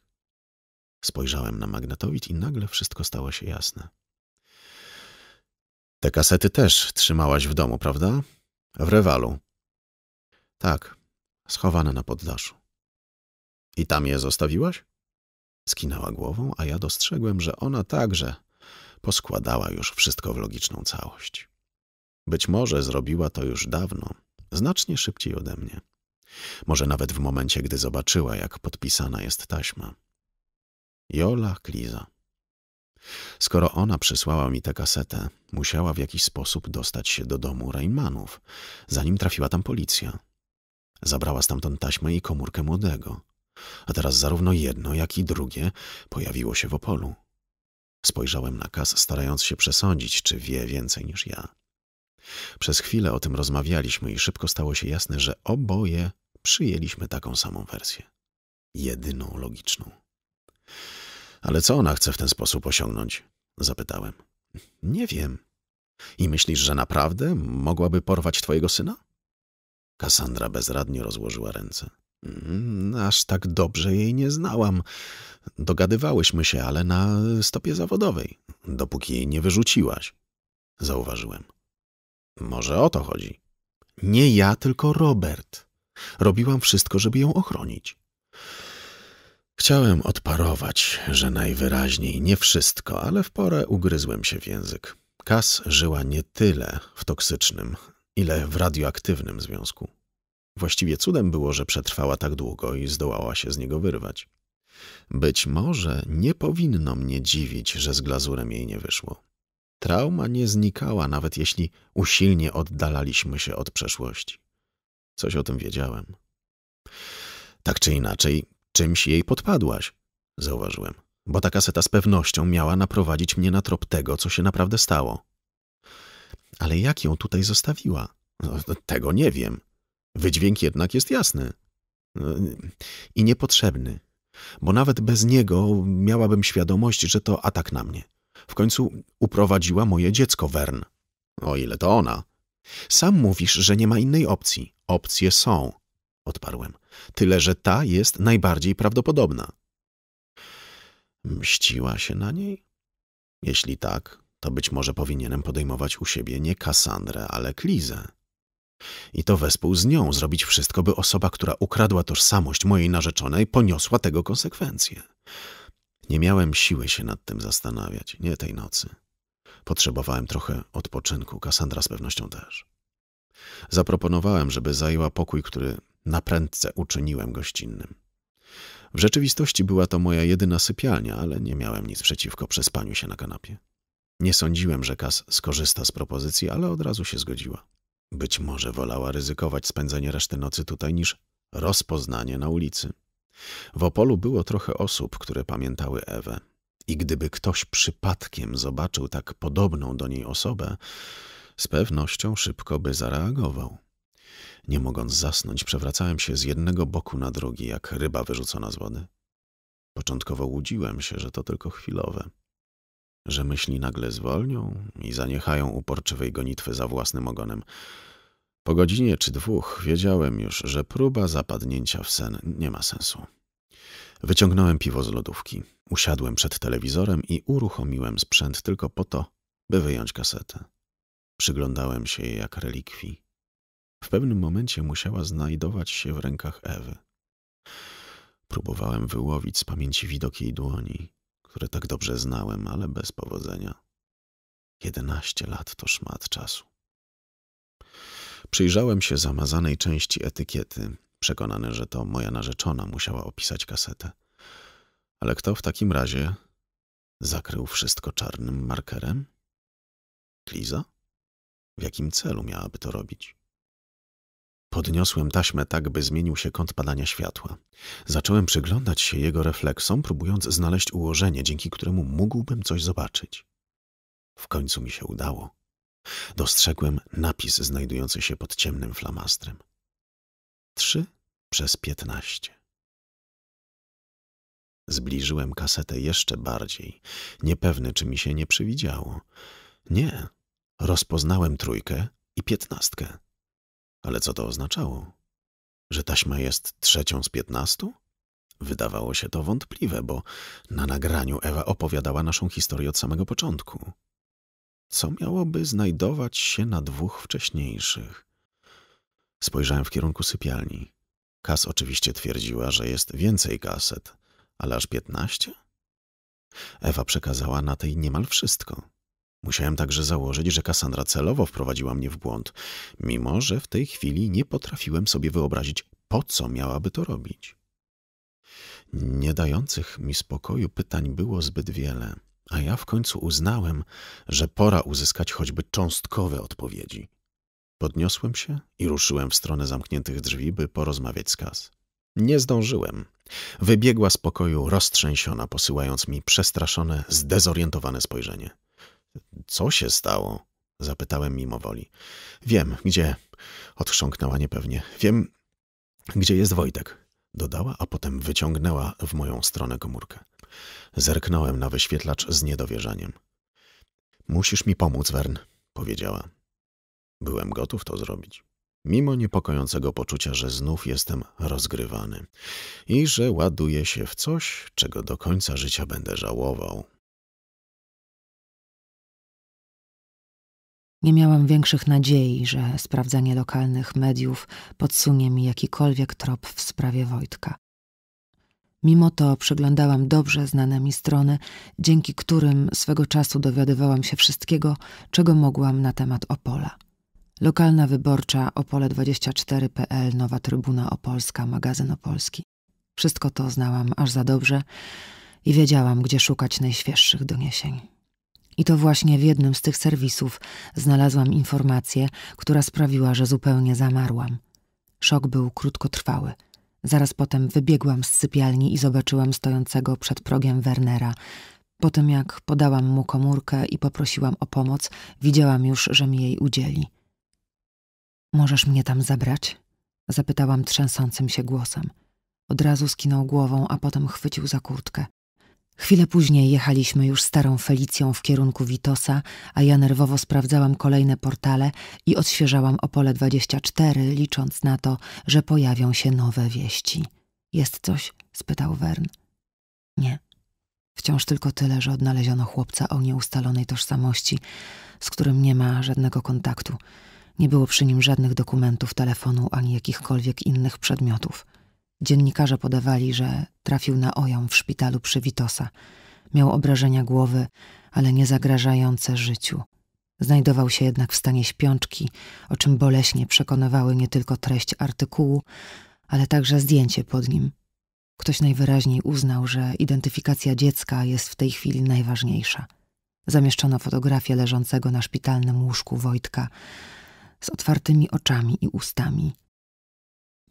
Spojrzałem na magnetowicz i nagle wszystko stało się jasne. Te kasety też trzymałaś w domu, prawda? W rewalu. Tak, schowane na poddaszu. I tam je zostawiłaś? Skinęła głową, a ja dostrzegłem, że ona także poskładała już wszystko w logiczną całość. Być może zrobiła to już dawno, znacznie szybciej ode mnie. Może nawet w momencie, gdy zobaczyła, jak podpisana jest taśma. Jola Kliza. Skoro ona przysłała mi tę kasetę, musiała w jakiś sposób dostać się do domu Rejmanów, zanim trafiła tam policja. Zabrała stamtąd taśmę i komórkę młodego. A teraz zarówno jedno, jak i drugie pojawiło się w Opolu. Spojrzałem na Kas, starając się przesądzić, czy wie więcej niż ja. Przez chwilę o tym rozmawialiśmy i szybko stało się jasne, że oboje przyjęliśmy taką samą wersję. Jedyną logiczną. Ale co ona chce w ten sposób osiągnąć? Zapytałem. Nie wiem. I myślisz, że naprawdę mogłaby porwać twojego syna? Kassandra bezradnie rozłożyła ręce. Mm, aż tak dobrze jej nie znałam. Dogadywałyśmy się, ale na stopie zawodowej, dopóki jej nie wyrzuciłaś, zauważyłem. Może o to chodzi. Nie ja, tylko Robert. Robiłam wszystko, żeby ją ochronić. Chciałem odparować, że najwyraźniej nie wszystko, ale w porę ugryzłem się w język. Kas żyła nie tyle w toksycznym, ile w radioaktywnym związku. Właściwie cudem było, że przetrwała tak długo i zdołała się z niego wyrwać. Być może nie powinno mnie dziwić, że z glazurem jej nie wyszło. Trauma nie znikała, nawet jeśli usilnie oddalaliśmy się od przeszłości. Coś o tym wiedziałem. Tak czy inaczej, czymś jej podpadłaś, zauważyłem, bo ta kaseta z pewnością miała naprowadzić mnie na trop tego, co się naprawdę stało. Ale jak ją tutaj zostawiła? No, no tego nie wiem. Wydźwięk jednak jest jasny. No, I niepotrzebny, bo nawet bez niego miałabym świadomość, że to atak na mnie. W końcu uprowadziła moje dziecko, Wern. O ile to ona. Sam mówisz, że nie ma innej opcji. Opcje są, odparłem. Tyle, że ta jest najbardziej prawdopodobna. Mściła się na niej? Jeśli tak, to być może powinienem podejmować u siebie nie Kassandrę, ale Klizę. I to wespół z nią zrobić wszystko, by osoba, która ukradła tożsamość mojej narzeczonej, poniosła tego konsekwencje. Nie miałem siły się nad tym zastanawiać, nie tej nocy. Potrzebowałem trochę odpoczynku, Kassandra z pewnością też. Zaproponowałem, żeby zajęła pokój, który na prędce uczyniłem gościnnym. W rzeczywistości była to moja jedyna sypialnia, ale nie miałem nic przeciwko przespaniu się na kanapie. Nie sądziłem, że Kas skorzysta z propozycji, ale od razu się zgodziła. Być może wolała ryzykować spędzenie reszty nocy tutaj niż rozpoznanie na ulicy. W Opolu było trochę osób, które pamiętały Ewę. I gdyby ktoś przypadkiem zobaczył tak podobną do niej osobę, z pewnością szybko by zareagował. Nie mogąc zasnąć, przewracałem się z jednego boku na drugi, jak ryba wyrzucona z wody. Początkowo łudziłem się, że to tylko chwilowe. Że myśli nagle zwolnią i zaniechają uporczywej gonitwy za własnym ogonem. Po godzinie czy dwóch wiedziałem już, że próba zapadnięcia w sen nie ma sensu. Wyciągnąłem piwo z lodówki, usiadłem przed telewizorem i uruchomiłem sprzęt tylko po to, by wyjąć kasetę. Przyglądałem się jej jak relikwii. W pewnym momencie musiała znajdować się w rękach Ewy. Próbowałem wyłowić z pamięci widok jej dłoni, które tak dobrze znałem, ale bez powodzenia. Jedenaście lat to szmat czasu. Przyjrzałem się zamazanej części etykiety, przekonany, że to moja narzeczona musiała opisać kasetę. Ale kto w takim razie zakrył wszystko czarnym markerem? Liza? W jakim celu miałaby to robić? Podniosłem taśmę tak, by zmienił się kąt padania światła. Zacząłem przyglądać się jego refleksom, próbując znaleźć ułożenie, dzięki któremu mógłbym coś zobaczyć. W końcu mi się udało. Dostrzegłem napis znajdujący się pod ciemnym flamastrem. Trzy przez piętnaście. Zbliżyłem kasetę jeszcze bardziej, niepewny, czy mi się nie przywidziało. Nie, rozpoznałem trójkę i piętnastkę. Ale co to oznaczało? Że taśma jest trzecią z piętnastu? Wydawało się to wątpliwe, bo na nagraniu Ewa opowiadała naszą historię od samego początku co miałoby znajdować się na dwóch wcześniejszych. Spojrzałem w kierunku sypialni. Kas oczywiście twierdziła, że jest więcej kaset, ale aż piętnaście? Ewa przekazała na tej niemal wszystko. Musiałem także założyć, że Kassandra celowo wprowadziła mnie w błąd, mimo że w tej chwili nie potrafiłem sobie wyobrazić, po co miałaby to robić. Nie dających mi spokoju pytań było zbyt wiele a ja w końcu uznałem, że pora uzyskać choćby cząstkowe odpowiedzi. Podniosłem się i ruszyłem w stronę zamkniętych drzwi, by porozmawiać z Kas. Nie zdążyłem. Wybiegła z pokoju roztrzęsiona, posyłając mi przestraszone, zdezorientowane spojrzenie. Co się stało? Zapytałem mimowoli. Wiem, gdzie. Odchrząknęła niepewnie. Wiem, gdzie jest Wojtek. Dodała, a potem wyciągnęła w moją stronę komórkę. Zerknąłem na wyświetlacz z niedowierzaniem. Musisz mi pomóc, Wern, powiedziała. Byłem gotów to zrobić. Mimo niepokojącego poczucia, że znów jestem rozgrywany i że ładuję się w coś, czego do końca życia będę żałował. Nie miałam większych nadziei, że sprawdzanie lokalnych mediów podsunie mi jakikolwiek trop w sprawie Wojtka. Mimo to przeglądałam dobrze znane mi strony, dzięki którym swego czasu dowiadywałam się wszystkiego, czego mogłam na temat Opola. Lokalna wyborcza opole24.pl, Nowa Trybuna Opolska, magazyn Opolski. Wszystko to znałam aż za dobrze i wiedziałam, gdzie szukać najświeższych doniesień. I to właśnie w jednym z tych serwisów znalazłam informację, która sprawiła, że zupełnie zamarłam. Szok był krótkotrwały – Zaraz potem wybiegłam z sypialni i zobaczyłam stojącego przed progiem Wernera. Po tym jak podałam mu komórkę i poprosiłam o pomoc, widziałam już, że mi jej udzieli. Możesz mnie tam zabrać? zapytałam trzęsącym się głosem. Od razu skinął głową, a potem chwycił za kurtkę. Chwilę później jechaliśmy już starą Felicją w kierunku Witosa, a ja nerwowo sprawdzałam kolejne portale i odświeżałam Opole 24, licząc na to, że pojawią się nowe wieści. Jest coś? spytał Wern. Nie. Wciąż tylko tyle, że odnaleziono chłopca o nieustalonej tożsamości, z którym nie ma żadnego kontaktu. Nie było przy nim żadnych dokumentów, telefonu ani jakichkolwiek innych przedmiotów. Dziennikarze podawali, że trafił na oją w szpitalu przy Witosa. Miał obrażenia głowy, ale nie zagrażające życiu. Znajdował się jednak w stanie śpiączki, o czym boleśnie przekonywały nie tylko treść artykułu, ale także zdjęcie pod nim. Ktoś najwyraźniej uznał, że identyfikacja dziecka jest w tej chwili najważniejsza. Zamieszczono fotografię leżącego na szpitalnym łóżku Wojtka z otwartymi oczami i ustami,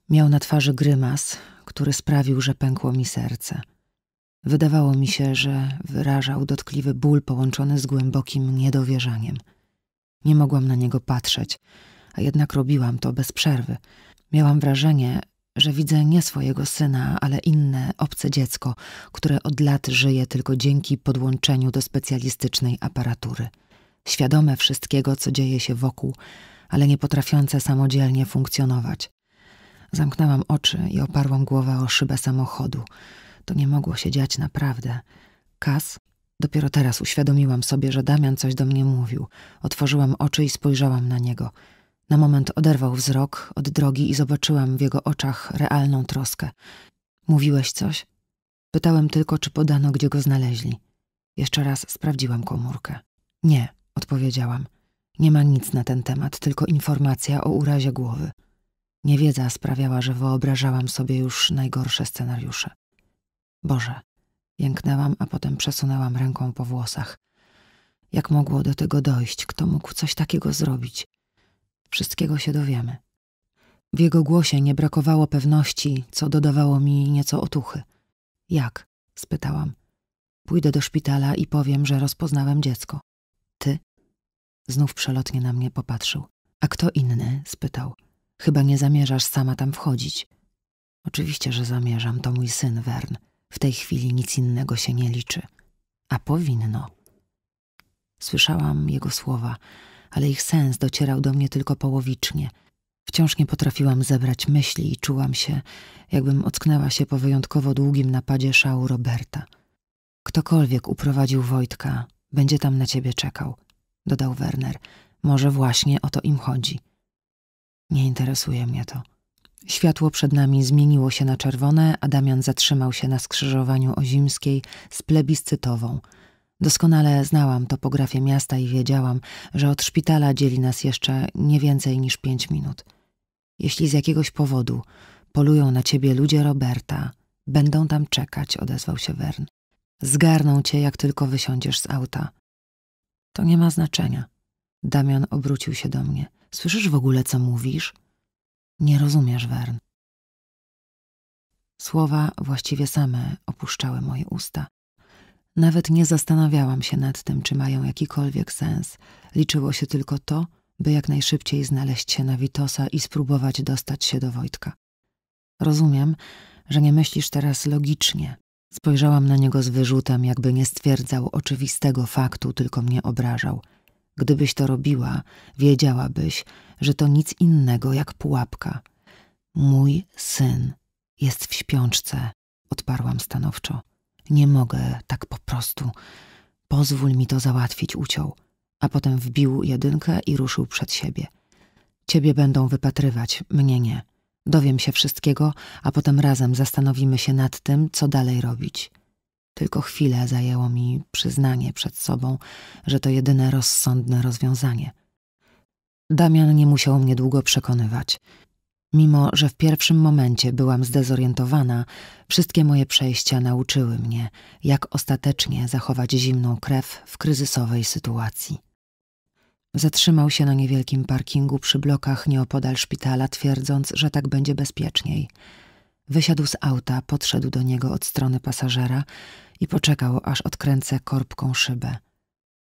Miał na twarzy grymas, który sprawił, że pękło mi serce. Wydawało mi się, że wyrażał dotkliwy ból połączony z głębokim niedowierzaniem. Nie mogłam na niego patrzeć, a jednak robiłam to bez przerwy. Miałam wrażenie, że widzę nie swojego syna, ale inne, obce dziecko, które od lat żyje tylko dzięki podłączeniu do specjalistycznej aparatury. Świadome wszystkiego, co dzieje się wokół, ale nie potrafiące samodzielnie funkcjonować. Zamknęłam oczy i oparłam głowę o szybę samochodu. To nie mogło się dziać naprawdę. Kas? Dopiero teraz uświadomiłam sobie, że Damian coś do mnie mówił. Otworzyłam oczy i spojrzałam na niego. Na moment oderwał wzrok od drogi i zobaczyłam w jego oczach realną troskę. Mówiłeś coś? Pytałem tylko, czy podano, gdzie go znaleźli. Jeszcze raz sprawdziłam komórkę. Nie, odpowiedziałam. Nie ma nic na ten temat, tylko informacja o urazie głowy. Niewiedza sprawiała, że wyobrażałam sobie już najgorsze scenariusze. Boże, jęknęłam, a potem przesunęłam ręką po włosach. Jak mogło do tego dojść? Kto mógł coś takiego zrobić? Wszystkiego się dowiemy. W jego głosie nie brakowało pewności, co dodawało mi nieco otuchy. Jak? spytałam. Pójdę do szpitala i powiem, że rozpoznałem dziecko. Ty? Znów przelotnie na mnie popatrzył. A kto inny? spytał. Chyba nie zamierzasz sama tam wchodzić. Oczywiście, że zamierzam, to mój syn Wern. W tej chwili nic innego się nie liczy. A powinno. Słyszałam jego słowa, ale ich sens docierał do mnie tylko połowicznie. Wciąż nie potrafiłam zebrać myśli i czułam się, jakbym ocknęła się po wyjątkowo długim napadzie szału Roberta. Ktokolwiek uprowadził Wojtka, będzie tam na ciebie czekał, dodał Werner. Może właśnie o to im chodzi. Nie interesuje mnie to. Światło przed nami zmieniło się na czerwone, a Damian zatrzymał się na skrzyżowaniu Ozimskiej z plebiscytową. Doskonale znałam topografię miasta i wiedziałam, że od szpitala dzieli nas jeszcze nie więcej niż pięć minut. Jeśli z jakiegoś powodu polują na ciebie ludzie Roberta, będą tam czekać, odezwał się Wern. Zgarną cię, jak tylko wysiądziesz z auta. To nie ma znaczenia. Damian obrócił się do mnie. Słyszysz w ogóle, co mówisz? Nie rozumiesz, Wern. Słowa właściwie same opuszczały moje usta. Nawet nie zastanawiałam się nad tym, czy mają jakikolwiek sens. Liczyło się tylko to, by jak najszybciej znaleźć się na Witosa i spróbować dostać się do Wojtka. Rozumiem, że nie myślisz teraz logicznie. Spojrzałam na niego z wyrzutem, jakby nie stwierdzał oczywistego faktu, tylko mnie obrażał – Gdybyś to robiła, wiedziałabyś, że to nic innego jak pułapka. Mój syn jest w śpiączce, odparłam stanowczo. Nie mogę tak po prostu. Pozwól mi to załatwić, uciął, a potem wbił jedynkę i ruszył przed siebie. Ciebie będą wypatrywać, mnie nie. Dowiem się wszystkiego, a potem razem zastanowimy się nad tym, co dalej robić. Tylko chwilę zajęło mi przyznanie przed sobą, że to jedyne rozsądne rozwiązanie. Damian nie musiał mnie długo przekonywać. Mimo, że w pierwszym momencie byłam zdezorientowana, wszystkie moje przejścia nauczyły mnie, jak ostatecznie zachować zimną krew w kryzysowej sytuacji. Zatrzymał się na niewielkim parkingu przy blokach nieopodal szpitala, twierdząc, że tak będzie bezpieczniej – Wysiadł z auta, podszedł do niego od strony pasażera i poczekał, aż odkręcę korbką szybę.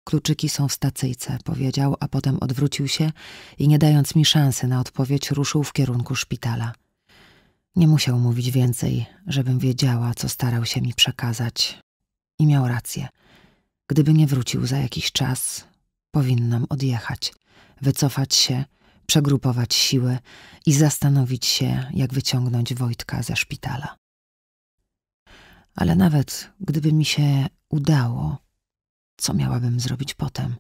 Kluczyki są w stacyjce, powiedział, a potem odwrócił się i nie dając mi szansy na odpowiedź, ruszył w kierunku szpitala. Nie musiał mówić więcej, żebym wiedziała, co starał się mi przekazać. I miał rację. Gdyby nie wrócił za jakiś czas, powinnam odjechać, wycofać się przegrupować siły i zastanowić się, jak wyciągnąć Wojtka ze szpitala. Ale nawet gdyby mi się udało, co miałabym zrobić potem?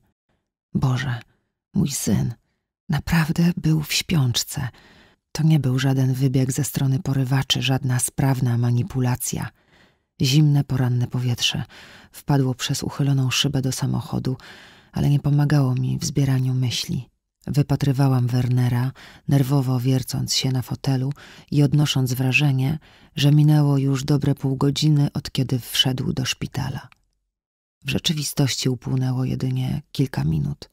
Boże, mój syn naprawdę był w śpiączce. To nie był żaden wybieg ze strony porywaczy, żadna sprawna manipulacja. Zimne poranne powietrze wpadło przez uchyloną szybę do samochodu, ale nie pomagało mi w zbieraniu myśli. Wypatrywałam Wernera, nerwowo wiercąc się na fotelu i odnosząc wrażenie, że minęło już dobre pół godziny od kiedy wszedł do szpitala. W rzeczywistości upłynęło jedynie kilka minut.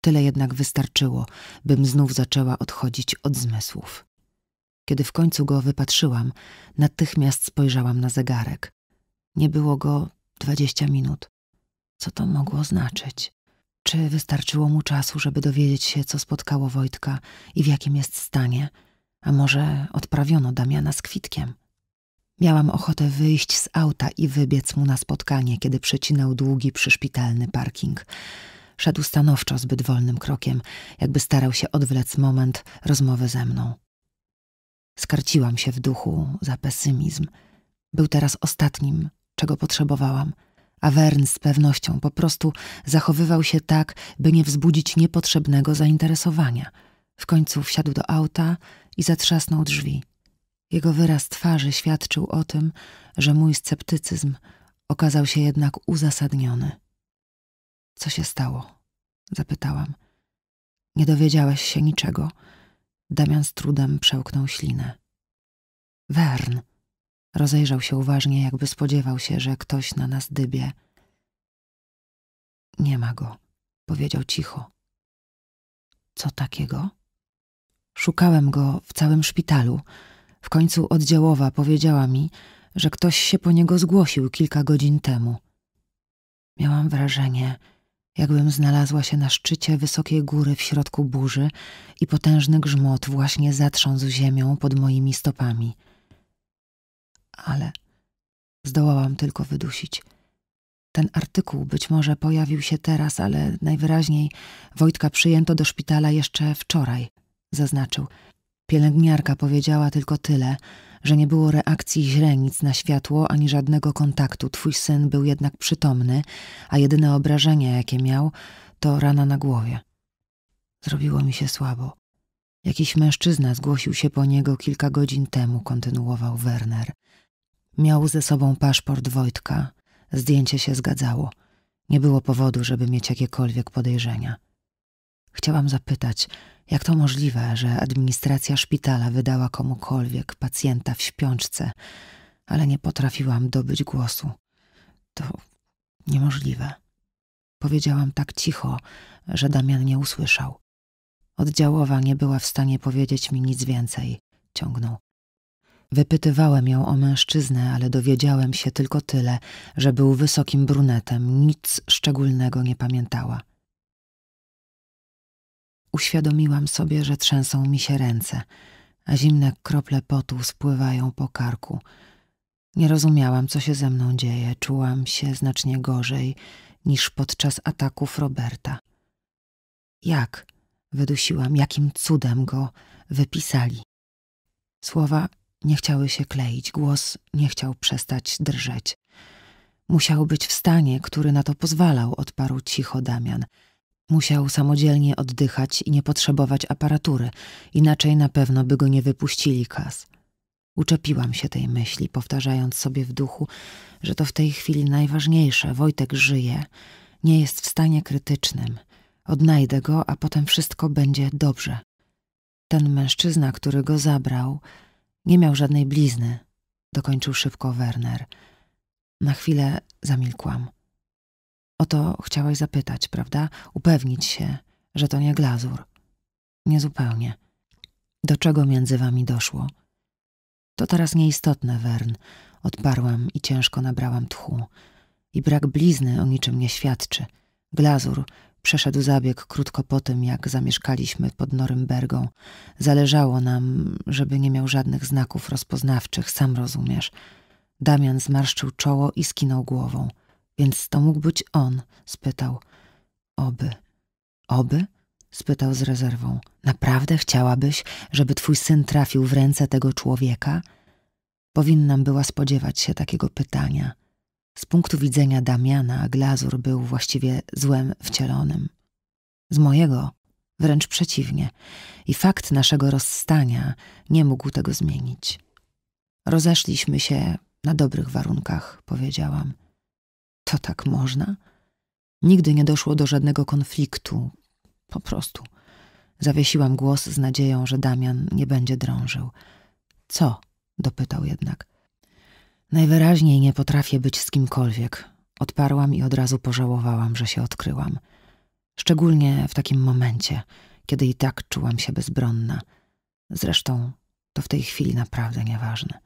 Tyle jednak wystarczyło, bym znów zaczęła odchodzić od zmysłów. Kiedy w końcu go wypatrzyłam, natychmiast spojrzałam na zegarek. Nie było go dwadzieścia minut. Co to mogło znaczyć? Czy wystarczyło mu czasu, żeby dowiedzieć się, co spotkało Wojtka i w jakim jest stanie? A może odprawiono Damiana z kwitkiem? Miałam ochotę wyjść z auta i wybiec mu na spotkanie, kiedy przecinał długi przyszpitalny parking. Szedł stanowczo zbyt wolnym krokiem, jakby starał się odwlec moment rozmowy ze mną. Skarciłam się w duchu za pesymizm. Był teraz ostatnim, czego potrzebowałam – a Wern z pewnością po prostu zachowywał się tak, by nie wzbudzić niepotrzebnego zainteresowania. W końcu wsiadł do auta i zatrzasnął drzwi. Jego wyraz twarzy świadczył o tym, że mój sceptycyzm okazał się jednak uzasadniony. Co się stało? zapytałam. Nie dowiedziałeś się niczego. Damian z trudem przełknął ślinę. Wern, Rozejrzał się uważnie, jakby spodziewał się, że ktoś na nas dybie. Nie ma go, powiedział cicho. Co takiego? Szukałem go w całym szpitalu. W końcu oddziałowa powiedziała mi, że ktoś się po niego zgłosił kilka godzin temu. Miałam wrażenie, jakbym znalazła się na szczycie wysokiej góry w środku burzy i potężny grzmot właśnie zatrząsł ziemią pod moimi stopami ale zdołałam tylko wydusić. Ten artykuł być może pojawił się teraz, ale najwyraźniej Wojtka przyjęto do szpitala jeszcze wczoraj, zaznaczył. Pielęgniarka powiedziała tylko tyle, że nie było reakcji źrenic na światło ani żadnego kontaktu. Twój syn był jednak przytomny, a jedyne obrażenie, jakie miał, to rana na głowie. Zrobiło mi się słabo. Jakiś mężczyzna zgłosił się po niego kilka godzin temu, kontynuował Werner. Miał ze sobą paszport Wojtka. Zdjęcie się zgadzało. Nie było powodu, żeby mieć jakiekolwiek podejrzenia. Chciałam zapytać, jak to możliwe, że administracja szpitala wydała komukolwiek pacjenta w śpiączce, ale nie potrafiłam dobyć głosu. To niemożliwe. Powiedziałam tak cicho, że Damian nie usłyszał. Oddziałowa nie była w stanie powiedzieć mi nic więcej, ciągnął. Wypytywałem ją o mężczyznę, ale dowiedziałem się tylko tyle, że był wysokim brunetem, nic szczególnego nie pamiętała. Uświadomiłam sobie, że trzęsą mi się ręce, a zimne krople potu spływają po karku. Nie rozumiałam, co się ze mną dzieje, czułam się znacznie gorzej niż podczas ataków Roberta. Jak? Wydusiłam, jakim cudem go wypisali. Słowa nie chciały się kleić, głos nie chciał przestać drżeć. Musiał być w stanie, który na to pozwalał, odparł cicho Damian. Musiał samodzielnie oddychać i nie potrzebować aparatury, inaczej na pewno by go nie wypuścili kas. Uczepiłam się tej myśli, powtarzając sobie w duchu, że to w tej chwili najważniejsze. Wojtek żyje, nie jest w stanie krytycznym. Odnajdę go, a potem wszystko będzie dobrze. Ten mężczyzna, który go zabrał, nie miał żadnej blizny, dokończył szybko Werner. Na chwilę zamilkłam. O to chciałaś zapytać, prawda? Upewnić się, że to nie glazur. Niezupełnie. Do czego między wami doszło? To teraz nieistotne, Wern, odparłam i ciężko nabrałam tchu. I brak blizny o niczym nie świadczy. Glazur przeszedł zabieg krótko po tym, jak zamieszkaliśmy pod Norymbergą. Zależało nam, żeby nie miał żadnych znaków rozpoznawczych, sam rozumiesz. Damian zmarszczył czoło i skinął głową. Więc to mógł być on? spytał. Oby. Oby? spytał z rezerwą. Naprawdę chciałabyś, żeby twój syn trafił w ręce tego człowieka? Powinnam była spodziewać się takiego pytania. Z punktu widzenia Damiana, glazur był właściwie złem wcielonym. Z mojego wręcz przeciwnie, i fakt naszego rozstania nie mógł tego zmienić. Rozeszliśmy się na dobrych warunkach, powiedziałam. To tak można? Nigdy nie doszło do żadnego konfliktu. Po prostu. Zawiesiłam głos z nadzieją, że Damian nie będzie drążył. Co? dopytał jednak. Najwyraźniej nie potrafię być z kimkolwiek. Odparłam i od razu pożałowałam, że się odkryłam. Szczególnie w takim momencie, kiedy i tak czułam się bezbronna. Zresztą to w tej chwili naprawdę nieważne.